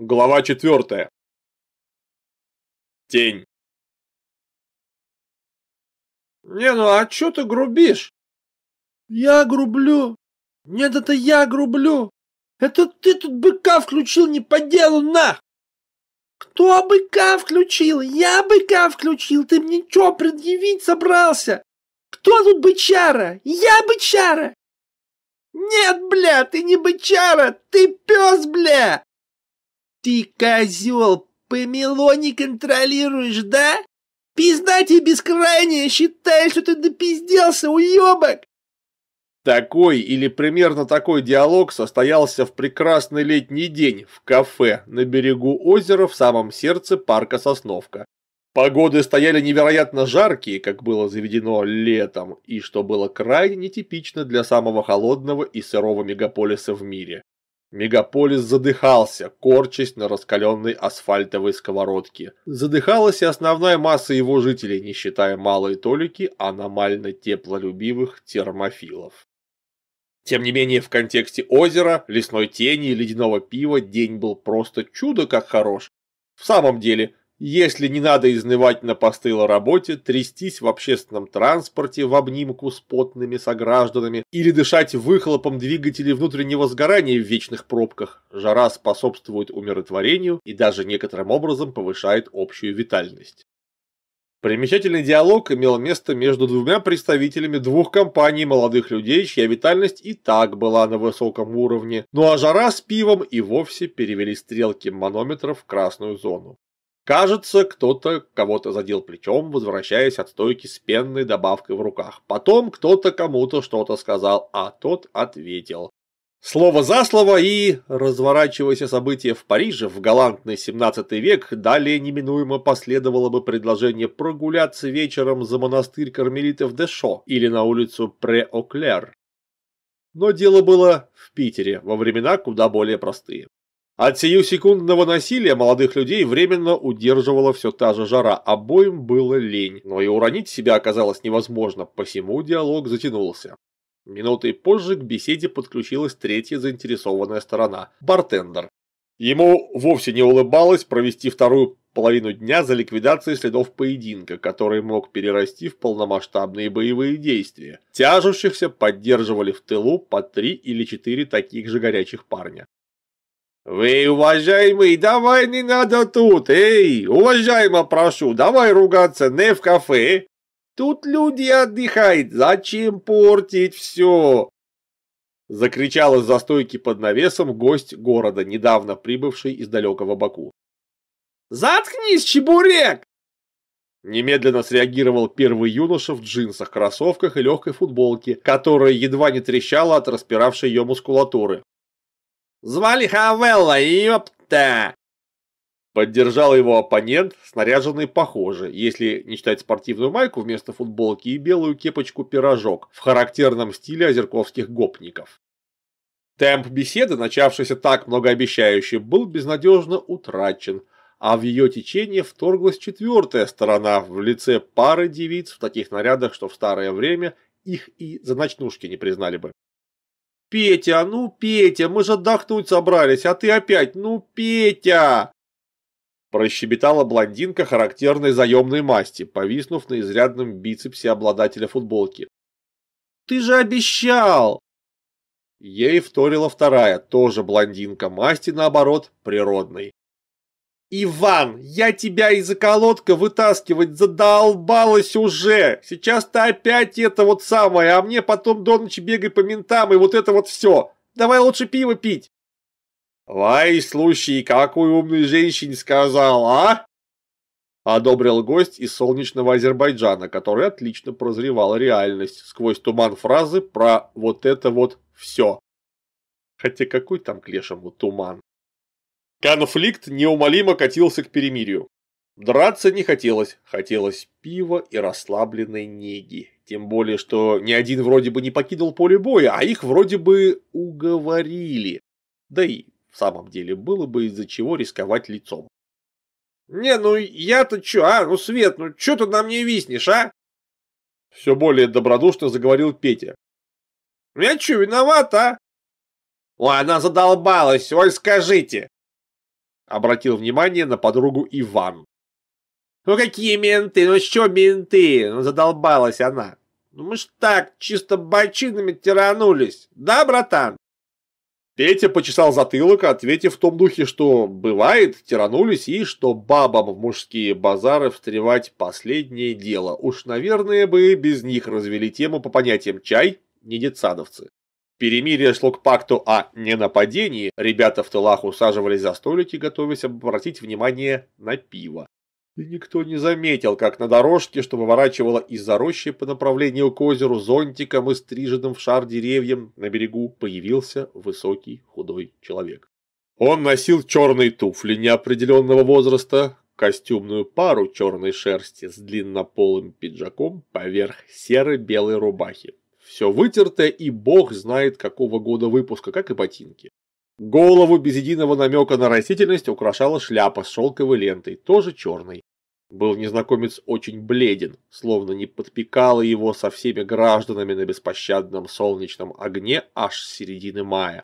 Глава 4. Тень. Не, ну а чё ты грубишь? Я грублю. Нет, это я грублю. Это ты тут быка включил не по делу, на! Кто быка включил? Я быка включил. Ты мне чё предъявить собрался? Кто тут бычара? Я бычара. Нет, бля, ты не бычара, ты пес, бля. Ты, козел, помело не контролируешь, да? Пизда тебе бескрайняя, считаешь, что ты допизделся, уебок! Такой или примерно такой диалог состоялся в прекрасный летний день в кафе на берегу озера в самом сердце парка Сосновка. Погоды стояли невероятно жаркие, как было заведено летом, и что было крайне нетипично для самого холодного и сырого мегаполиса в мире. Мегаполис задыхался, корчась на раскаленной асфальтовой сковородке. Задыхалась и основная масса его жителей, не считая малой толики аномально теплолюбивых термофилов. Тем не менее, в контексте озера, лесной тени и ледяного пива день был просто чудо как хорош. В самом деле, если не надо изнывать на постылой работе, трястись в общественном транспорте в обнимку с потными согражданами или дышать выхлопом двигателей внутреннего сгорания в вечных пробках, жара способствует умиротворению и даже некоторым образом повышает общую витальность. Примечательный диалог имел место между двумя представителями двух компаний молодых людей, чья витальность и так была на высоком уровне, ну а жара с пивом и вовсе перевели стрелки манометра в красную зону. Кажется, кто-то кого-то задел плечом, возвращаясь от стойки с пенной добавкой в руках. Потом кто-то кому-то что-то сказал, а тот ответил. Слово за слово и, разворачиваясь события в Париже в галантный 17 век, далее неминуемо последовало бы предложение прогуляться вечером за монастырь кармелитов Дешо или на улицу Пре-Оклер. Но дело было в Питере, во времена куда более простые. От сию секундного насилия молодых людей временно удерживала все та же жара, обоим было лень, но и уронить себя оказалось невозможно, посему диалог затянулся. Минутой позже к беседе подключилась третья заинтересованная сторона – бартендер. Ему вовсе не улыбалось провести вторую половину дня за ликвидацией следов поединка, который мог перерасти в полномасштабные боевые действия. Тяжущихся поддерживали в тылу по три или четыре таких же горячих парня. «Вы, уважаемый, давай не надо тут, эй! Уважаемо прошу, давай ругаться не в кафе! Тут люди отдыхают, зачем портить все?» Закричал из-за стойки под навесом гость города, недавно прибывший из далекого Баку. «Заткнись, чебурек!» Немедленно среагировал первый юноша в джинсах, кроссовках и легкой футболке, которая едва не трещала от распиравшей ее мускулатуры. Звали Хавелла, ёпта!» Поддержал его оппонент, снаряженный похоже, если не считать спортивную майку вместо футболки и белую кепочку-пирожок в характерном стиле озерковских гопников. Темп беседы, начавшийся так многообещающе, был безнадежно утрачен, а в ее течение вторглась четвертая сторона в лице пары девиц в таких нарядах, что в старое время их и за ночнушки не признали бы. «Петя, ну, Петя, мы же отдохнуть собрались, а ты опять, ну, Петя!» Прощебетала блондинка характерной заемной масти, повиснув на изрядном бицепсе обладателя футболки. «Ты же обещал!» Ей вторила вторая, тоже блондинка масти, наоборот, природной. «Иван, я тебя из околотка вытаскивать задолбалась уже! Сейчас ты опять это вот самое, а мне потом до ночи бегай по ментам и вот это вот все! Давай лучше пиво пить!» «Вай, слушай, какой умный женщине сказал, а?» Одобрил гость из солнечного Азербайджана, который отлично прозревал реальность сквозь туман фразы про «вот это вот все». Хотя какой там к лешему туман? Конфликт неумолимо катился к перемирию. Драться не хотелось, хотелось пива и расслабленной неги. Тем более, что ни один вроде бы не покидал поле боя, а их вроде бы уговорили. Да и в самом деле было бы из-за чего рисковать лицом. «Не, ну я-то чё, а? Ну, Свет, ну чё ты на мне виснешь, а?» Все более добродушно заговорил Петя. «Я чё, виноват, а?» «Ладно, задолбалась, ой, скажите!» обратил внимание на подругу Иван. «Ну какие менты? Ну что менты?» Ну задолбалась она. «Ну мы ж так, чисто бочинами тиранулись. Да, братан?» Петя почесал затылок, ответив в том духе, что бывает, тиранулись, и что бабам в мужские базары встревать последнее дело. Уж, наверное, бы без них развели тему по понятиям «чай» не детсадовцы. Перемирие шло к пакту о ненападении, ребята в тылах усаживались за столики, готовясь обратить внимание на пиво. И никто не заметил, как на дорожке, что выворачивало из-за рощи по направлению к озеру зонтиком и стриженным в шар деревьям, на берегу появился высокий худой человек. Он носил черные туфли неопределенного возраста, костюмную пару черной шерсти с длиннополым пиджаком поверх серо-белой рубахи все вытертое и бог знает какого года выпуска, как и ботинки. Голову без единого намека на растительность украшала шляпа с шелковой лентой, тоже черной. Был незнакомец очень бледен, словно не подпекало его со всеми гражданами на беспощадном солнечном огне аж с середины мая.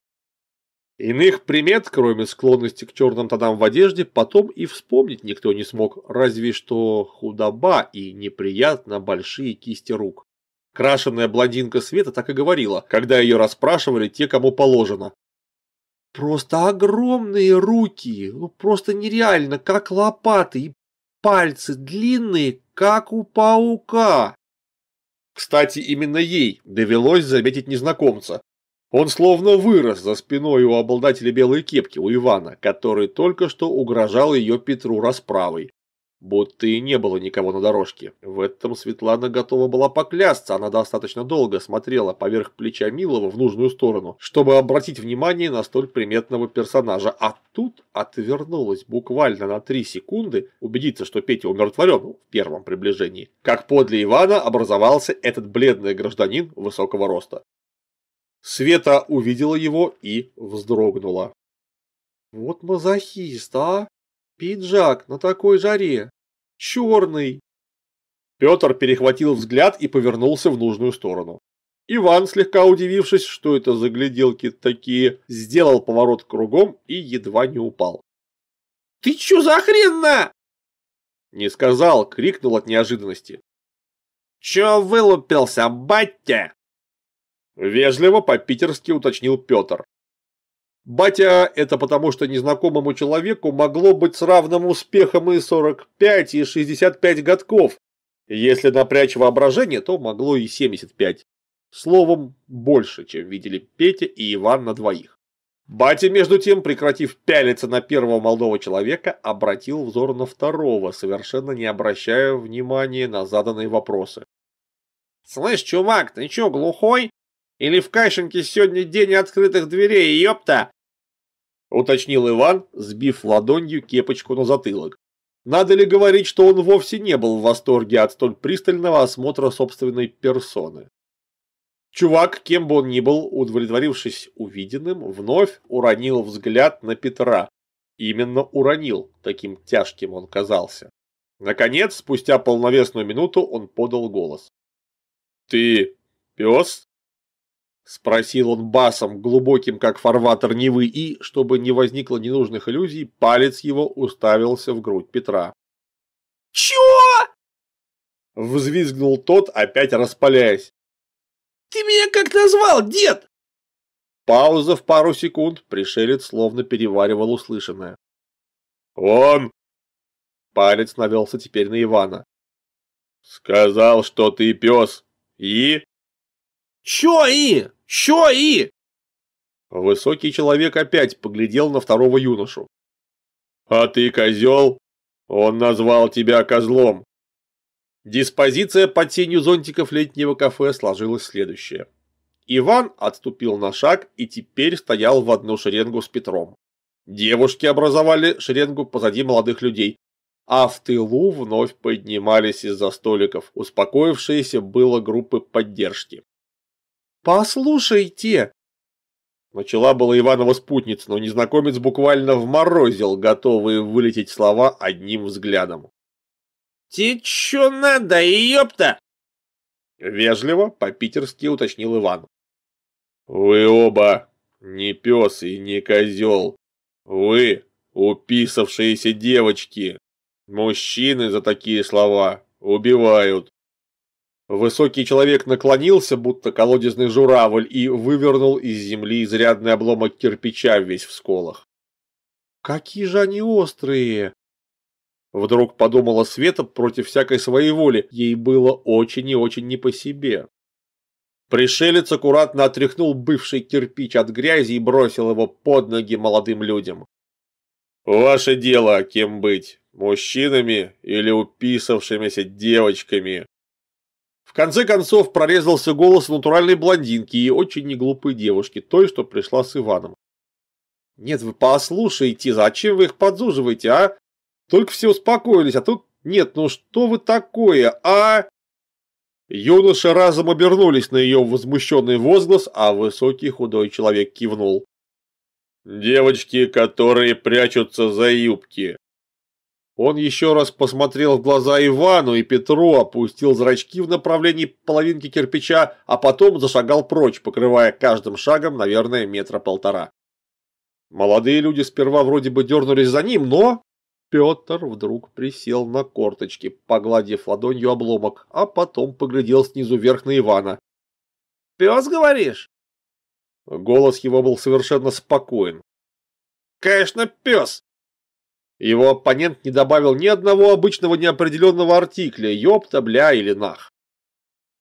Иных примет, кроме склонности к черным тонам в одежде, потом и вспомнить никто не смог, разве что худоба и неприятно большие кисти рук. Крашенная блондинка Света так и говорила, когда ее расспрашивали те, кому положено. «Просто огромные руки, ну просто нереально, как лопаты, и пальцы длинные, как у паука». Кстати, именно ей довелось заметить незнакомца. Он словно вырос за спиной у обладателя белой кепки, у Ивана, который только что угрожал ее Петру расправой будто и не было никого на дорожке. В этом Светлана готова была поклясться, она достаточно долго смотрела поверх плеча Милова в нужную сторону, чтобы обратить внимание на столь приметного персонажа, а тут отвернулась буквально на 3 секунды, убедиться, что Петя умиротворен в первом приближении, как подле Ивана образовался этот бледный гражданин высокого роста. Света увидела его и вздрогнула. «Вот мазохист, а! Пиджак на такой жаре!» черный. Петр перехватил взгляд и повернулся в нужную сторону. Иван, слегка удивившись, что это за гляделки такие, сделал поворот кругом и едва не упал. «Ты чё за хрена?» Не сказал, крикнул от неожиданности. «Чё вылупился, батя?» Вежливо по-питерски уточнил Петр. Батя – это потому, что незнакомому человеку могло быть с равным успехом и 45, и 65 годков. Если напрячь воображение, то могло и 75. Словом, больше, чем видели Петя и Иван на двоих. Батя, между тем, прекратив пялиться на первого молодого человека, обратил взор на второго, совершенно не обращая внимания на заданные вопросы. «Слышь, чувак, ты чё, глухой? Или в Кашинке сегодня день открытых дверей, ёпта? уточнил Иван, сбив ладонью кепочку на затылок. Надо ли говорить, что он вовсе не был в восторге от столь пристального осмотра собственной персоны? Чувак, кем бы он ни был, удовлетворившись увиденным, вновь уронил взгляд на Петра. Именно уронил, таким тяжким он казался. Наконец, спустя полновесную минуту, он подал голос. «Ты пес?» – спросил он басом, глубоким, как фарватер Невы, и, чтобы не возникло ненужных иллюзий, палец его уставился в грудь Петра. «Чё?» – взвизгнул тот, опять распаляясь. «Ты меня как назвал, дед?» Пауза в пару секунд, пришелец словно переваривал услышанное. «Он!» Палец навелся теперь на Ивана. «Сказал, что ты пес, и...» Що и? Що и? Высокий человек опять поглядел на второго юношу. А ты козел? Он назвал тебя козлом. Диспозиция под тенью зонтиков летнего кафе сложилась следующая. Иван отступил на шаг и теперь стоял в одну шеренгу с Петром. Девушки образовали шеренгу позади молодых людей, а в тылу вновь поднимались из-за столиков успокоившиеся было группы поддержки. «Послушайте!» Начала была Иванова спутница, но незнакомец буквально вморозил, готовые вылететь слова одним взглядом. «Те чё надо, ёпта?» Вежливо по-питерски уточнил Иван. «Вы оба не пес и не козел. Вы уписавшиеся девочки. Мужчины за такие слова убивают. Высокий человек наклонился, будто колодезный журавль, и вывернул из земли изрядный обломок кирпича весь в сколах. «Какие же они острые!» Вдруг подумала Света против всякой своей воли, ей было очень и очень не по себе. Пришелец аккуратно отряхнул бывший кирпич от грязи и бросил его под ноги молодым людям. «Ваше дело, кем быть, мужчинами или уписавшимися девочками?» конце концов прорезался голос натуральной блондинки и очень неглупой девушки, той, что пришла с Иваном. «Нет, вы послушайте, зачем вы их подзуживаете, а? Только все успокоились, а тут... Нет, ну что вы такое, а?» Юноши разом обернулись на ее возмущенный возглас, а высокий худой человек кивнул. «Девочки, которые прячутся за юбки. Он еще раз посмотрел в глаза Ивану и Петру, опустил зрачки в направлении половинки кирпича, а потом зашагал прочь, покрывая каждым шагом, наверное, метра полтора. Молодые люди сперва вроде бы дернулись за ним, но... Петр вдруг присел на корточки, погладив ладонью обломок, а потом поглядел снизу вверх на Ивана. «Пес, говоришь?» Голос его был совершенно спокоен. «Конечно, пес! Его оппонент не добавил ни одного обычного неопределенного артикля «ёпта», «бля» или «нах».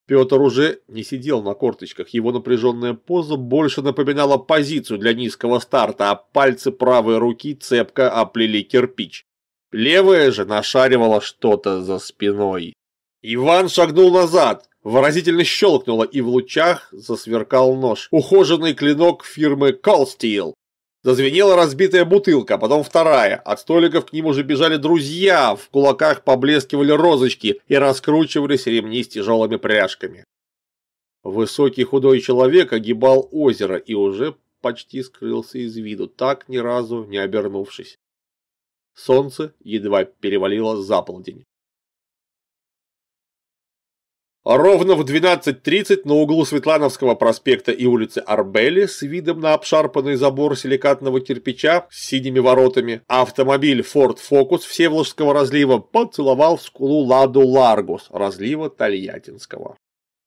Петр уже не сидел на корточках, его напряженная поза больше напоминала позицию для низкого старта, а пальцы правой руки цепко оплели кирпич. Левая же нашаривала что-то за спиной. Иван шагнул назад, выразительно щелкнуло, и в лучах засверкал нож. Ухоженный клинок фирмы «Колстил». Зазвенела разбитая бутылка, потом вторая. От столиков к ним уже бежали друзья, в кулаках поблескивали розочки и раскручивались ремни с тяжелыми пряжками. Высокий худой человек огибал озеро и уже почти скрылся из виду, так ни разу не обернувшись. Солнце едва перевалило за полдень. Ровно в 12.30 на углу Светлановского проспекта и улицы Арбели с видом на обшарпанный забор силикатного кирпича с синими воротами автомобиль Ford Focus Всеволожского разлива поцеловал в скулу Ладу Ларгус разлива Тольяттинского.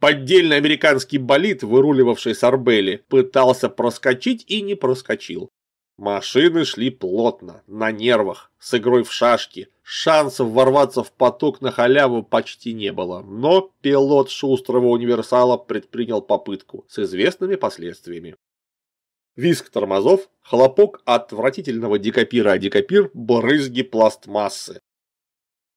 Поддельный американский болид, выруливавший с Арбели, пытался проскочить и не проскочил. Машины шли плотно, на нервах, с игрой в шашки. Шансов ворваться в поток на халяву почти не было, но пилот шустрого универсала предпринял попытку с известными последствиями. Виск тормозов, хлопок отвратительного декопира, о а дикопир, брызги пластмассы.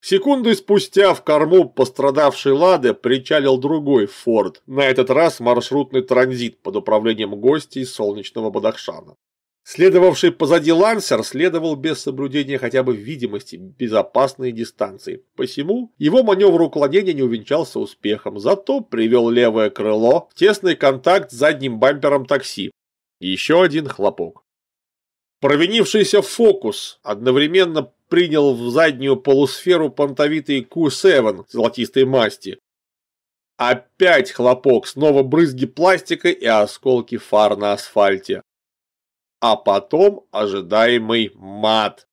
Секунды спустя в корму пострадавшей «Лады» причалил другой «Форд», на этот раз маршрутный транзит под управлением гостей солнечного Бадахшана. Следовавший позади лансер следовал без соблюдения хотя бы видимости безопасной дистанции, посему его маневр уклонения не увенчался успехом, зато привел левое крыло в тесный контакт с задним бампером такси. Еще один хлопок. Провинившийся фокус одновременно принял в заднюю полусферу понтовитый Q7 золотистой масти. Опять хлопок, снова брызги пластика и осколки фар на асфальте а потом ожидаемый мат.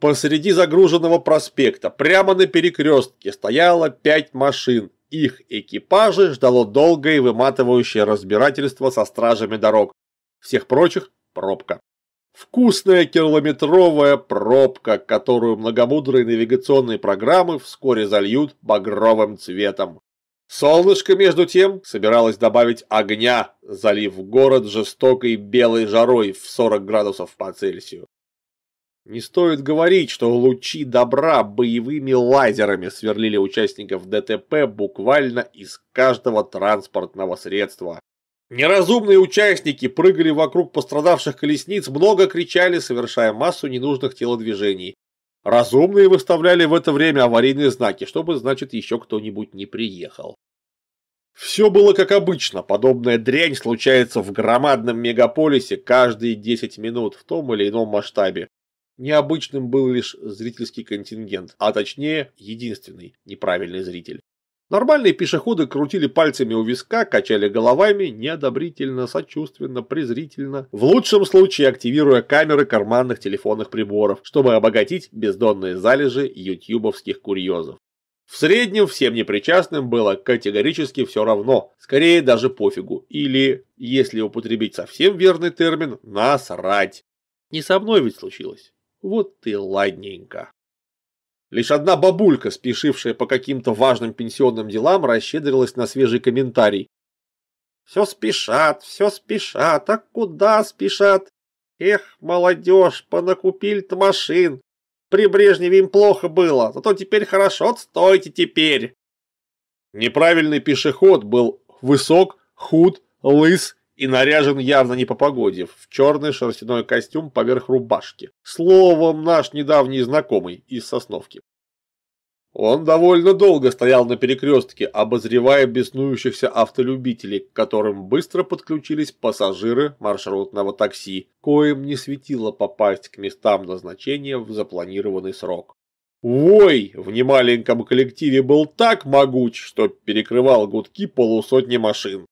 Посреди загруженного проспекта, прямо на перекрестке, стояло пять машин. Их экипажи ждало долгое и выматывающее разбирательство со стражами дорог. Всех прочих – пробка. Вкусная километровая пробка, которую многомудрые навигационные программы вскоре зальют багровым цветом. Солнышко, между тем, собиралось добавить огня, залив город жестокой белой жарой в 40 градусов по Цельсию. Не стоит говорить, что лучи добра боевыми лазерами сверлили участников ДТП буквально из каждого транспортного средства. Неразумные участники прыгали вокруг пострадавших колесниц, много кричали, совершая массу ненужных телодвижений. Разумные выставляли в это время аварийные знаки, чтобы, значит, еще кто-нибудь не приехал. Все было как обычно, подобная дрянь случается в громадном мегаполисе каждые 10 минут в том или ином масштабе. Необычным был лишь зрительский контингент, а точнее, единственный неправильный зритель. Нормальные пешеходы крутили пальцами у виска, качали головами, неодобрительно, сочувственно, презрительно, в лучшем случае активируя камеры карманных телефонных приборов, чтобы обогатить бездонные залежи ютьюбовских курьезов. В среднем всем непричастным было категорически все равно, скорее даже пофигу, или, если употребить совсем верный термин, насрать. Не со мной ведь случилось. Вот ты ладненько. Лишь одна бабулька, спешившая по каким-то важным пенсионным делам, расщедрилась на свежий комментарий. «Все спешат, все спешат, а куда спешат? Эх, молодежь, понакупили-то машин. При Брежневе им плохо было, зато теперь хорошо, стойте теперь!» Неправильный пешеход был высок, худ, лыс и наряжен явно не по погоде, в черный шерстяной костюм поверх рубашки. Словом, наш недавний знакомый из Сосновки. Он довольно долго стоял на перекрестке, обозревая беснующихся автолюбителей, к которым быстро подключились пассажиры маршрутного такси, коим не светило попасть к местам назначения в запланированный срок. Вой в немаленьком коллективе был так могуч, что перекрывал гудки полусотни машин.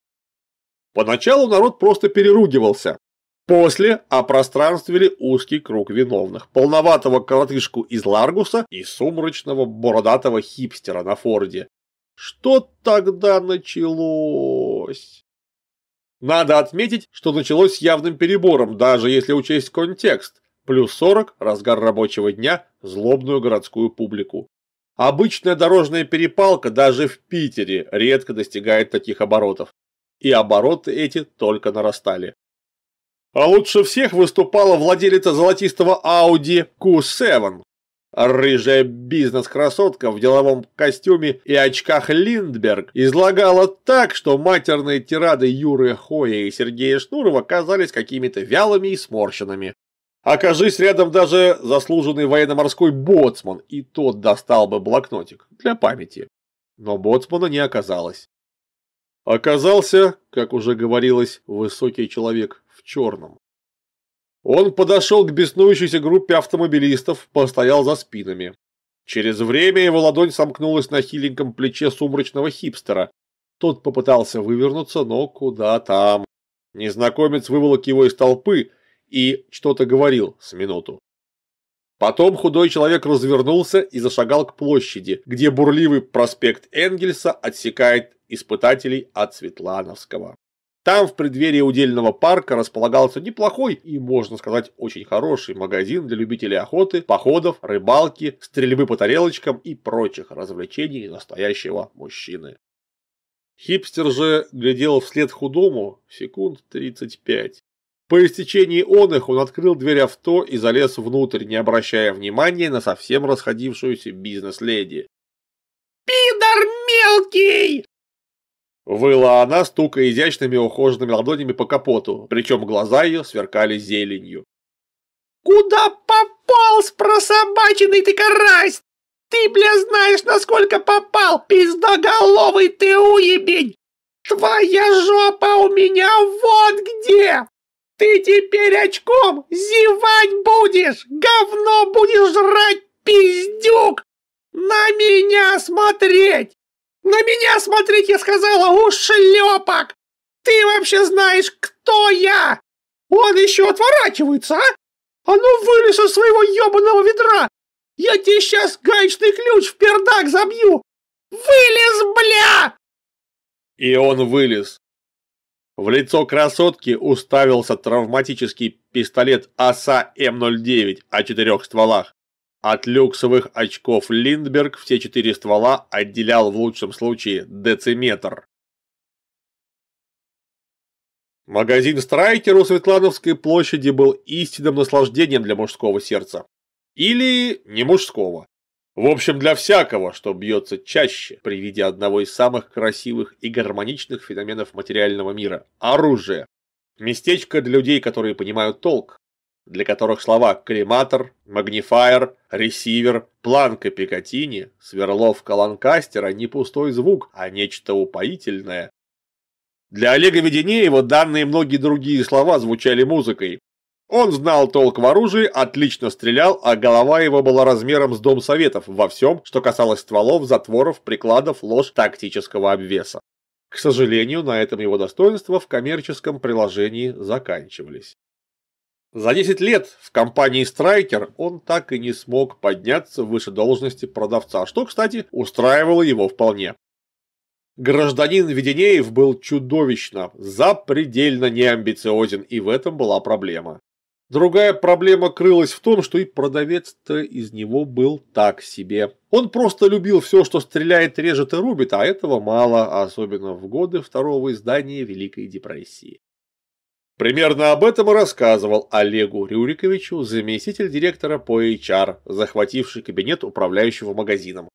Поначалу народ просто переругивался. После опространствовали узкий круг виновных. Полноватого коротышку из Ларгуса и сумрачного бородатого хипстера на Форде. Что тогда началось? Надо отметить, что началось с явным перебором, даже если учесть контекст. Плюс 40, разгар рабочего дня, злобную городскую публику. Обычная дорожная перепалка даже в Питере редко достигает таких оборотов и обороты эти только нарастали. А лучше всех выступала владелица золотистого Audi Q7. Рыжая бизнес-красотка в деловом костюме и очках Линдберг излагала так, что матерные тирады Юры Хоя и Сергея Шнурова казались какими-то вялыми и сморщенными. Окажись рядом даже заслуженный военно-морской боцман, и тот достал бы блокнотик для памяти. Но боцмана не оказалось. Оказался, как уже говорилось, высокий человек в черном. Он подошел к беснующейся группе автомобилистов, постоял за спинами. Через время его ладонь сомкнулась на хиленьком плече сумрачного хипстера. Тот попытался вывернуться, но куда там. Незнакомец выволок его из толпы и что-то говорил с минуту. Потом худой человек развернулся и зашагал к площади, где бурливый проспект Энгельса отсекает испытателей от Светлановского. Там в преддверии удельного парка располагался неплохой и, можно сказать, очень хороший магазин для любителей охоты, походов, рыбалки, стрельбы по тарелочкам и прочих развлечений настоящего мужчины. Хипстер же глядел вслед худому секунд 35. По истечении он их он открыл дверь авто и залез внутрь, не обращая внимания на совсем расходившуюся бизнес-леди. «Пидор мелкий!» Выла она, стукая изящными ухоженными ладонями по капоту, причем глаза ее сверкали зеленью. «Куда попал, прособаченный ты карась? Ты, бля, знаешь, насколько попал, пиздоголовый ты уебень! Твоя жопа у меня вот где! Ты теперь очком зевать будешь, говно будешь жрать, пиздюк! На меня смотреть!» «На меня смотрите!» — сказала ушлепок! «Ты вообще знаешь, кто я? Он еще отворачивается, а? А ну вылез из своего ебаного ведра! Я тебе сейчас гаечный ключ в пердак забью! Вылез, бля!» И он вылез. В лицо красотки уставился травматический пистолет АСА М09 о четырех стволах. От люксовых очков Линдберг все четыре ствола отделял в лучшем случае дециметр. Магазин «Страйкер» у Светлановской площади был истинным наслаждением для мужского сердца. Или не мужского. В общем, для всякого, что бьется чаще при виде одного из самых красивых и гармоничных феноменов материального мира – оружия. Местечко для людей, которые понимают толк для которых слова «крематор», «магнифайер», «ресивер», «планка Пикатини», «сверловка Ланкастера» не пустой звук, а нечто упоительное. Для Олега Веденеева данные многие другие слова звучали музыкой. Он знал толк в оружии, отлично стрелял, а голова его была размером с дом советов во всем, что касалось стволов, затворов, прикладов, лож тактического обвеса. К сожалению, на этом его достоинства в коммерческом приложении заканчивались. За 10 лет в компании Страйкер он так и не смог подняться выше должности продавца, что, кстати, устраивало его вполне. Гражданин Веденеев был чудовищно, запредельно неамбициозен, и в этом была проблема. Другая проблема крылась в том, что и продавец-то из него был так себе. Он просто любил все, что стреляет, режет и рубит, а этого мало, особенно в годы второго издания Великой депрессии. Примерно об этом и рассказывал Олегу Рюриковичу заместитель директора по HR, захвативший кабинет управляющего магазином.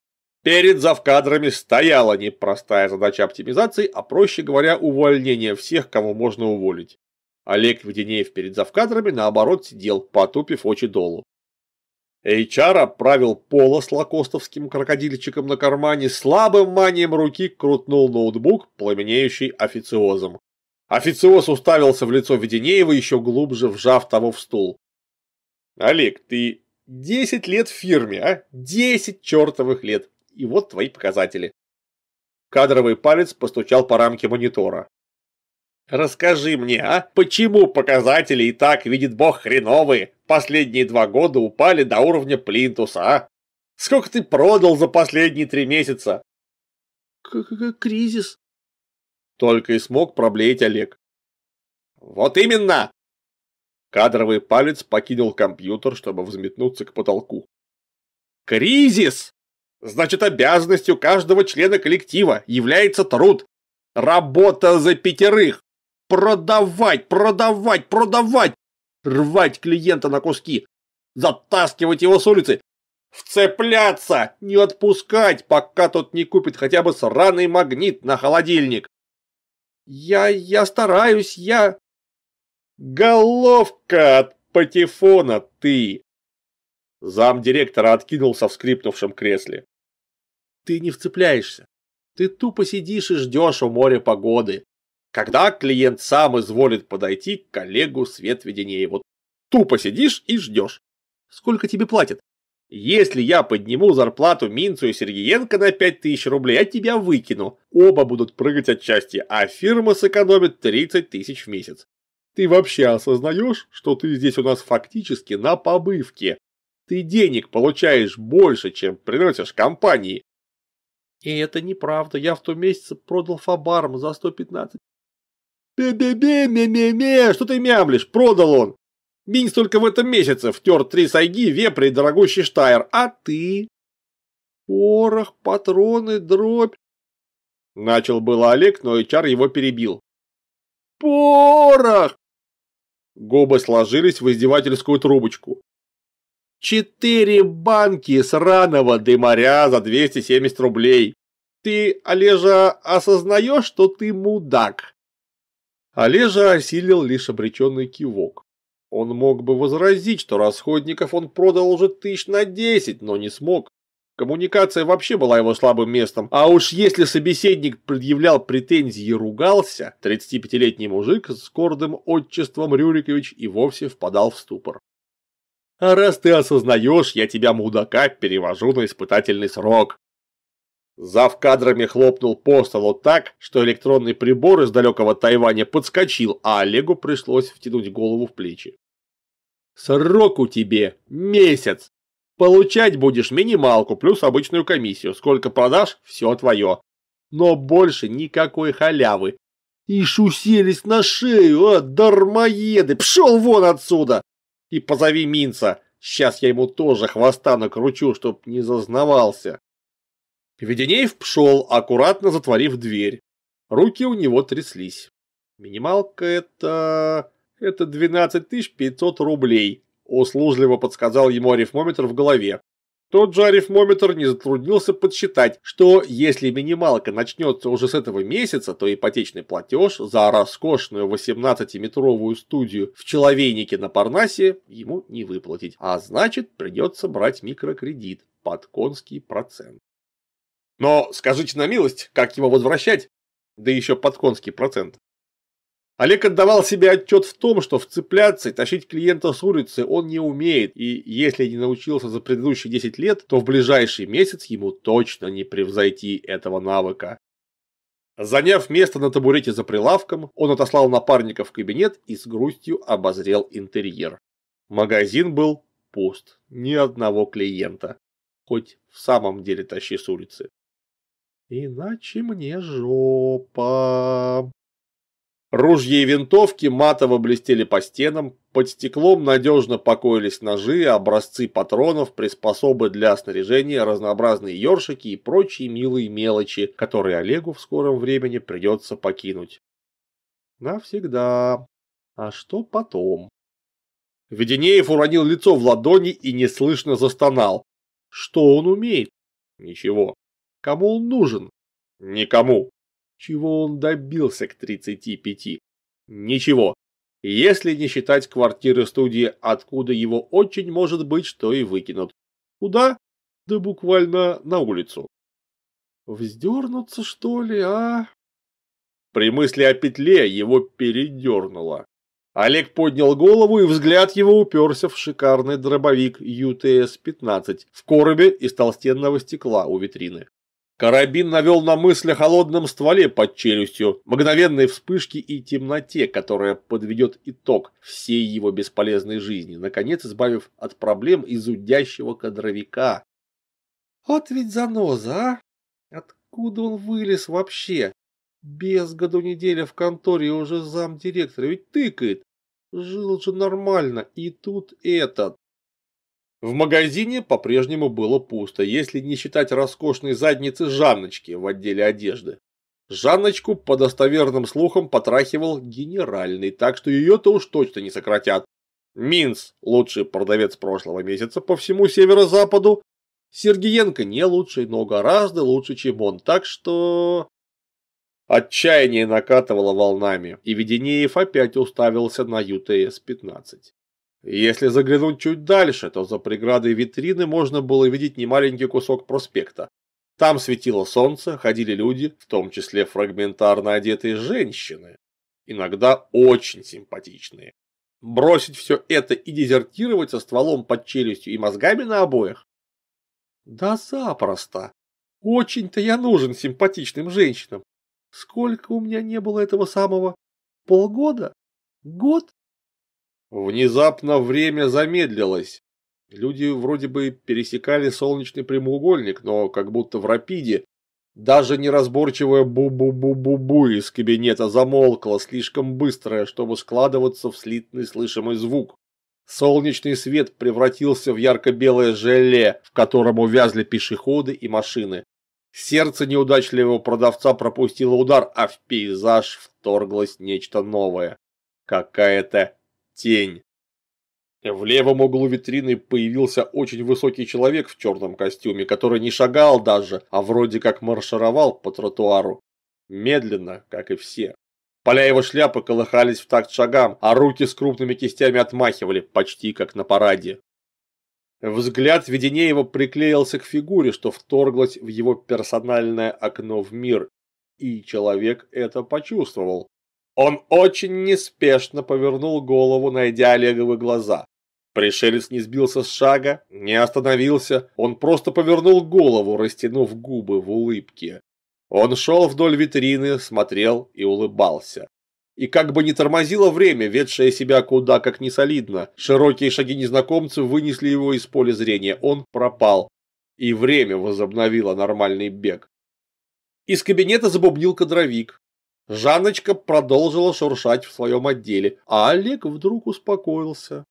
Перед завкадрами стояла не простая задача оптимизации, а проще говоря, увольнение всех, кого можно уволить. Олег Веденеев перед завкадрами, наоборот, сидел, потупив очи долу. HR оправил поло с лакостовским крокодильчиком на кармане, слабым манием руки крутнул ноутбук, пламенеющий официозом. Официоз уставился в лицо Веденеева, еще глубже вжав того в стул. «Олег, ты десять лет в фирме, а? Десять чертовых лет! И вот твои показатели!» Кадровый палец постучал по рамке монитора. «Расскажи мне, а, почему показатели и так, видит бог, хреновые? Последние два года упали до уровня плинтуса, а? Сколько ты продал за последние три месяца?» К -к «Кризис», только и смог проблеять Олег. «Вот именно!» Кадровый палец покинул компьютер, чтобы взметнуться к потолку. «Кризис! Значит, обязанностью каждого члена коллектива является труд. Работа за пятерых! Продавать, продавать, продавать! Рвать клиента на куски! Затаскивать его с улицы! Вцепляться! Не отпускать, пока тот не купит хотя бы сраный магнит на холодильник!» Я... я стараюсь, я...» «Головка от патефона ты!» Зам директора откинулся в скрипнувшем кресле. «Ты не вцепляешься. Ты тупо сидишь и ждешь у моря погоды, когда клиент сам изволит подойти к коллегу Светведения. Вот тупо сидишь и ждешь. Сколько тебе платят? Если я подниму зарплату Минцу и Сергеенко на 5000 рублей, я тебя выкину. Оба будут прыгать от счастья, а фирма сэкономит 30 тысяч в месяц. Ты вообще осознаешь, что ты здесь у нас фактически на побывке? Ты денег получаешь больше, чем приносишь компании. И это неправда, я в том месяце продал Фабарм за 115. Бе-бе-бе, ме-ме-ме, что ты мямлишь, продал он. Бинс только в этом месяце втер три сайги, вепры и дорогущий штайр. А ты? Порох, патроны, дробь. Начал было Олег, но Ичар его перебил. Порох! Губы сложились в издевательскую трубочку. Четыре банки сраного дымаря за 270 рублей. Ты, Олежа, осознаешь, что ты мудак? Олежа осилил лишь обреченный кивок. Он мог бы возразить, что расходников он продал уже тысяч на десять, но не смог. Коммуникация вообще была его слабым местом, а уж если собеседник предъявлял претензии и ругался, 35-летний мужик с гордым отчеством Рюрикович и вовсе впадал в ступор. «А раз ты осознаешь, я тебя, мудака, перевожу на испытательный срок. Зав кадрами хлопнул по столу так, что электронный прибор из далекого Тайваня подскочил, а Олегу пришлось втянуть голову в плечи. «Срок у тебе месяц. Получать будешь минималку плюс обычную комиссию. Сколько продашь – все твое. Но больше никакой халявы. Ишь уселись на шею, а, дармоеды, пшел вон отсюда! И позови Минца, сейчас я ему тоже хвоста накручу, чтоб не зазнавался». Веденеев пшел, аккуратно затворив дверь. Руки у него тряслись. Минималка это... это 12 500 рублей, услужливо подсказал ему арифмометр в голове. Тот же арифмометр не затруднился подсчитать, что если минималка начнется уже с этого месяца, то ипотечный платеж за роскошную 18-метровую студию в Человейнике на Парнасе ему не выплатить, а значит придется брать микрокредит под конский процент. Но скажите на милость, как его возвращать, да еще под конский процент. Олег отдавал себе отчет в том, что вцепляться и тащить клиента с улицы он не умеет, и если не научился за предыдущие 10 лет, то в ближайший месяц ему точно не превзойти этого навыка. Заняв место на табурете за прилавком, он отослал напарника в кабинет и с грустью обозрел интерьер. Магазин был пуст, ни одного клиента. Хоть в самом деле тащи с улицы. Иначе мне жопа. Ружья и винтовки матово блестели по стенам, под стеклом надежно покоились ножи, образцы патронов, приспособы для снаряжения, разнообразные ёршики и прочие милые мелочи, которые Олегу в скором времени придется покинуть. Навсегда. А что потом? Веденеев уронил лицо в ладони и неслышно застонал. Что он умеет? Ничего. Кому он нужен? Никому. Чего он добился к 35? Ничего. Если не считать квартиры студии, откуда его очень может быть, что и выкинут. Куда? Да буквально на улицу. Вздернуться, что ли, а? При мысли о петле его передернуло. Олег поднял голову, и взгляд его уперся в шикарный дробовик ЮТС-15 в коробе из толстенного стекла у витрины. Карабин навел на мысль о холодном стволе под челюстью, мгновенной вспышке и темноте, которая подведет итог всей его бесполезной жизни, наконец избавив от проблем изудящего кадровика. Вот ведь заноза, а! Откуда он вылез вообще? Без году неделя в конторе уже замдиректора, ведь тыкает. Жил же нормально, и тут этот. В магазине по-прежнему было пусто, если не считать роскошной задницы Жанночки в отделе одежды. Жанночку по достоверным слухам потрахивал генеральный, так что ее-то уж точно не сократят. Минс лучший продавец прошлого месяца по всему северо-западу, Сергиенко не лучший, но гораздо лучше, чем он, так что... Отчаяние накатывало волнами, и Веденеев опять уставился на ЮТС-15. Если заглянуть чуть дальше, то за преградой витрины можно было видеть немаленький кусок проспекта. Там светило солнце, ходили люди, в том числе фрагментарно одетые женщины, иногда очень симпатичные. Бросить все это и дезертировать со стволом под челюстью и мозгами на обоях? Да запросто. Очень-то я нужен симпатичным женщинам. Сколько у меня не было этого самого? Полгода? Год? Внезапно время замедлилось. Люди вроде бы пересекали солнечный прямоугольник, но как будто в рапиде. Даже неразборчивое бу-бу-бу-бу-бу из кабинета замолкло, слишком быстрое, чтобы складываться в слитный слышимый звук. Солнечный свет превратился в ярко-белое желе, в котором увязли пешеходы и машины. Сердце неудачливого продавца пропустило удар, а в пейзаж вторглось нечто новое. Какая-то тень. В левом углу витрины появился очень высокий человек в черном костюме, который не шагал даже, а вроде как маршировал по тротуару. Медленно, как и все. Поля его шляпы колыхались в такт шагам, а руки с крупными кистями отмахивали, почти как на параде. Взгляд Веденеева приклеился к фигуре, что вторглась в его персональное окно в мир, и человек это почувствовал. Он очень неспешно повернул голову, найдя Олеговы глаза. Пришелец не сбился с шага, не остановился, он просто повернул голову, растянув губы в улыбке. Он шел вдоль витрины, смотрел и улыбался. И как бы не тормозило время, ведшее себя куда как не солидно, широкие шаги незнакомца вынесли его из поля зрения, он пропал. И время возобновило нормальный бег. Из кабинета забубнил кадровик. Жанночка продолжила шуршать в своем отделе, а Олег вдруг успокоился.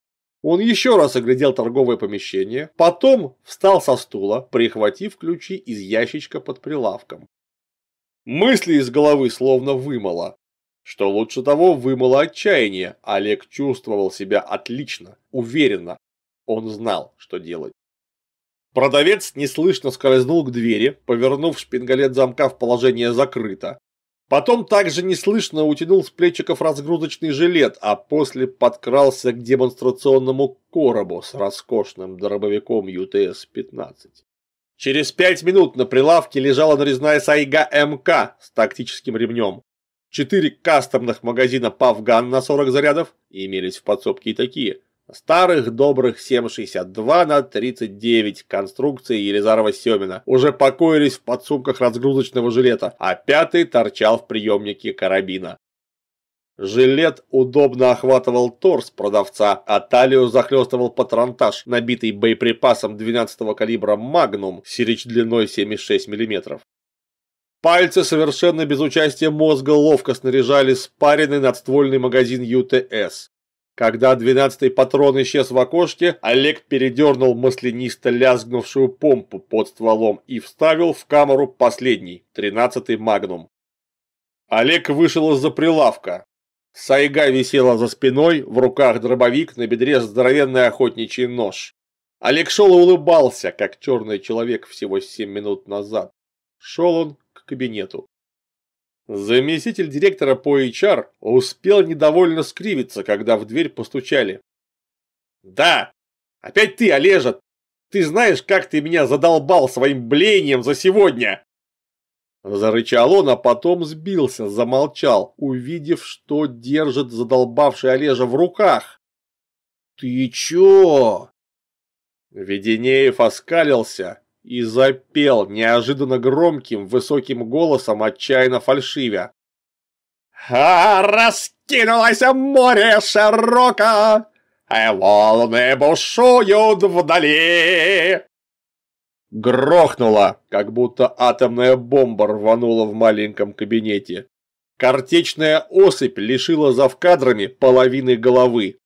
Он еще раз оглядел торговое помещение, потом встал со стула, прихватив ключи из ящичка под прилавком. Мысли из головы словно вымыло. Что лучше того, вымыло отчаяние. Олег чувствовал себя отлично, уверенно. Он знал, что делать. Продавец неслышно скользнул к двери, повернув шпингалет замка в положение «закрыто», Потом также неслышно утянул с плечиков разгрузочный жилет, а после подкрался к демонстрационному коробу с роскошным дробовиком ЮТС-15. Через пять минут на прилавке лежала нарезная сайга МК эм с тактическим ремнем. Четыре кастомных магазина «Павган» на 40 зарядов имелись в подсобке и такие – Старых добрых 7,62 на 39 конструкции Елизарова Семина уже покоились в подсумках разгрузочного жилета, а пятый торчал в приемнике карабина. Жилет удобно охватывал торс продавца, а талию захлестывал патронтаж, набитый боеприпасом 12-го калибра «Магнум» сирич длиной 7,6 мм. Пальцы совершенно без участия мозга ловко снаряжали спаренный надствольный магазин ЮТС. Когда двенадцатый патрон исчез в окошке, Олег передернул маслянисто лязгнувшую помпу под стволом и вставил в камеру последний, тринадцатый магнум. Олег вышел из-за прилавка. Сайга висела за спиной, в руках дробовик, на бедре здоровенный охотничий нож. Олег шел и улыбался, как черный человек всего семь минут назад. Шел он к кабинету. Заместитель директора по HR успел недовольно скривиться, когда в дверь постучали. «Да! Опять ты, Олежа! Ты знаешь, как ты меня задолбал своим блением за сегодня!» Зарычал он, а потом сбился, замолчал, увидев, что держит задолбавший Олежа в руках. «Ты чё?» Веденеев оскалился, и запел неожиданно громким, высоким голосом, отчаянно фальшивя. «А раскинулось море широко, а волны бушуют вдали!» Грохнуло, как будто атомная бомба рванула в маленьком кабинете. Картечная осыпь лишила за кадрами половины головы.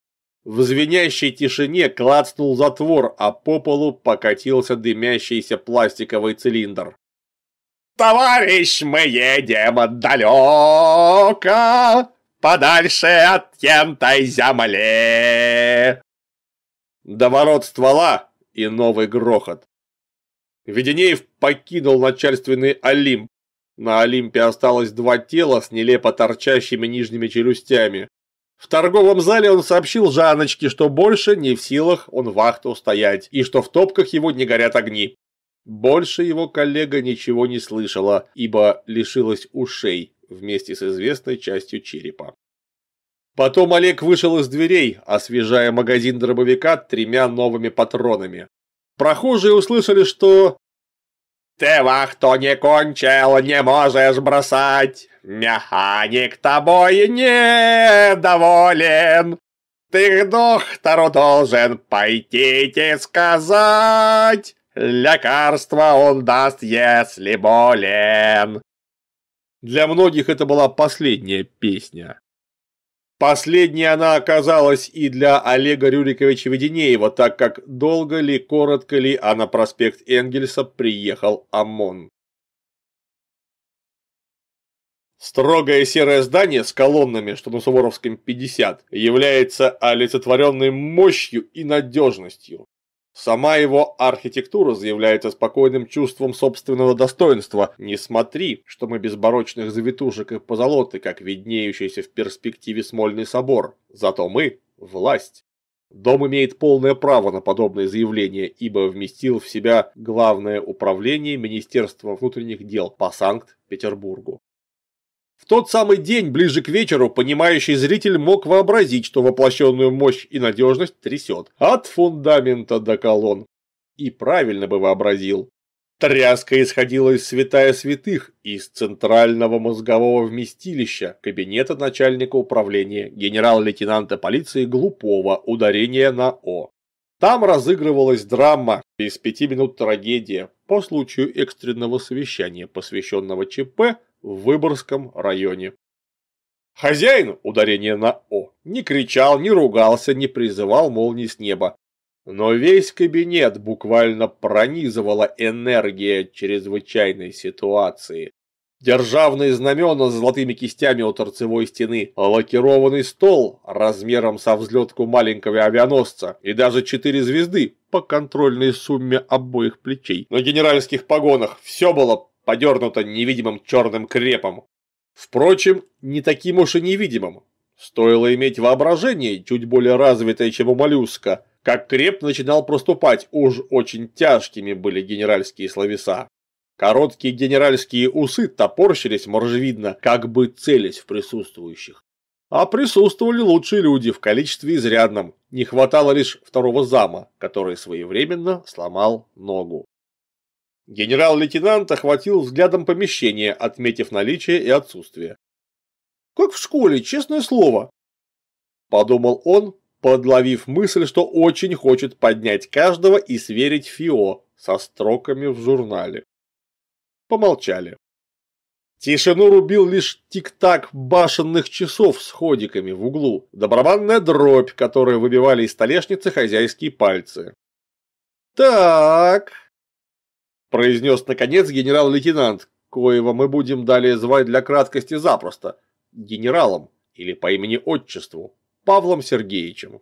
В звенящей тишине клацнул затвор, а по полу покатился дымящийся пластиковый цилиндр. «Товарищ, мы едем далеко, подальше от тентой земли!» Доворот ствола и новый грохот. Веденеев покинул начальственный Олимп. На Олимпе осталось два тела с нелепо торчащими нижними челюстями. В торговом зале он сообщил Жаночке, что больше не в силах он вахту устоять и что в топках его не горят огни. Больше его коллега ничего не слышала, ибо лишилась ушей вместе с известной частью черепа. Потом Олег вышел из дверей, освежая магазин дробовика тремя новыми патронами. Прохожие услышали, что ты вахту не кончил, не можешь бросать. Механик тобой недоволен. Ты к доктору должен пойти и сказать. Лекарство он даст, если болен. Для многих это была последняя песня. Последней она оказалась и для Олега Рюриковича Веденеева, так как долго ли, коротко ли, а на проспект Энгельса приехал ОМОН. Строгое серое здание с колоннами, что на Суворовском 50, является олицетворенной мощью и надежностью. Сама его архитектура заявляется спокойным чувством собственного достоинства. Не смотри, что мы без барочных завитушек и позолоты, как виднеющийся в перспективе Смольный собор. Зато мы – власть. Дом имеет полное право на подобное заявление, ибо вместил в себя Главное управление Министерства внутренних дел по Санкт-Петербургу. В тот самый день, ближе к вечеру, понимающий зритель мог вообразить, что воплощенную мощь и надежность трясет. От фундамента до колонн. И правильно бы вообразил. Тряска исходила из святая святых, из центрального мозгового вместилища, кабинета начальника управления, генерал-лейтенанта полиции Глупова, ударение на «о». Там разыгрывалась драма, без пяти минут трагедия, по случаю экстренного совещания, посвященного ЧП, в Выборгском районе. Хозяин, ударение на «о», не кричал, не ругался, не призывал молнии с неба. Но весь кабинет буквально пронизывала энергия чрезвычайной ситуации. Державные знамена с золотыми кистями у торцевой стены, лакированный стол размером со взлетку маленького авианосца и даже четыре звезды по контрольной сумме обоих плечей. На генеральских погонах все было подернута невидимым черным крепом. Впрочем, не таким уж и невидимым. Стоило иметь воображение, чуть более развитое, чем у моллюска, как креп начинал проступать, уж очень тяжкими были генеральские словеса. Короткие генеральские усы топорщились моржевидно, как бы целясь в присутствующих. А присутствовали лучшие люди в количестве изрядном, не хватало лишь второго зама, который своевременно сломал ногу. Генерал-лейтенант охватил взглядом помещение, отметив наличие и отсутствие. «Как в школе, честное слово!» Подумал он, подловив мысль, что очень хочет поднять каждого и сверить ФИО со строками в журнале. Помолчали. Тишину рубил лишь тик-так башенных часов с ходиками в углу, да дробь, которую выбивали из столешницы хозяйские пальцы. «Так», произнес наконец генерал-лейтенант, коего мы будем далее звать для краткости запросто, генералом или по имени-отчеству, Павлом Сергеевичем.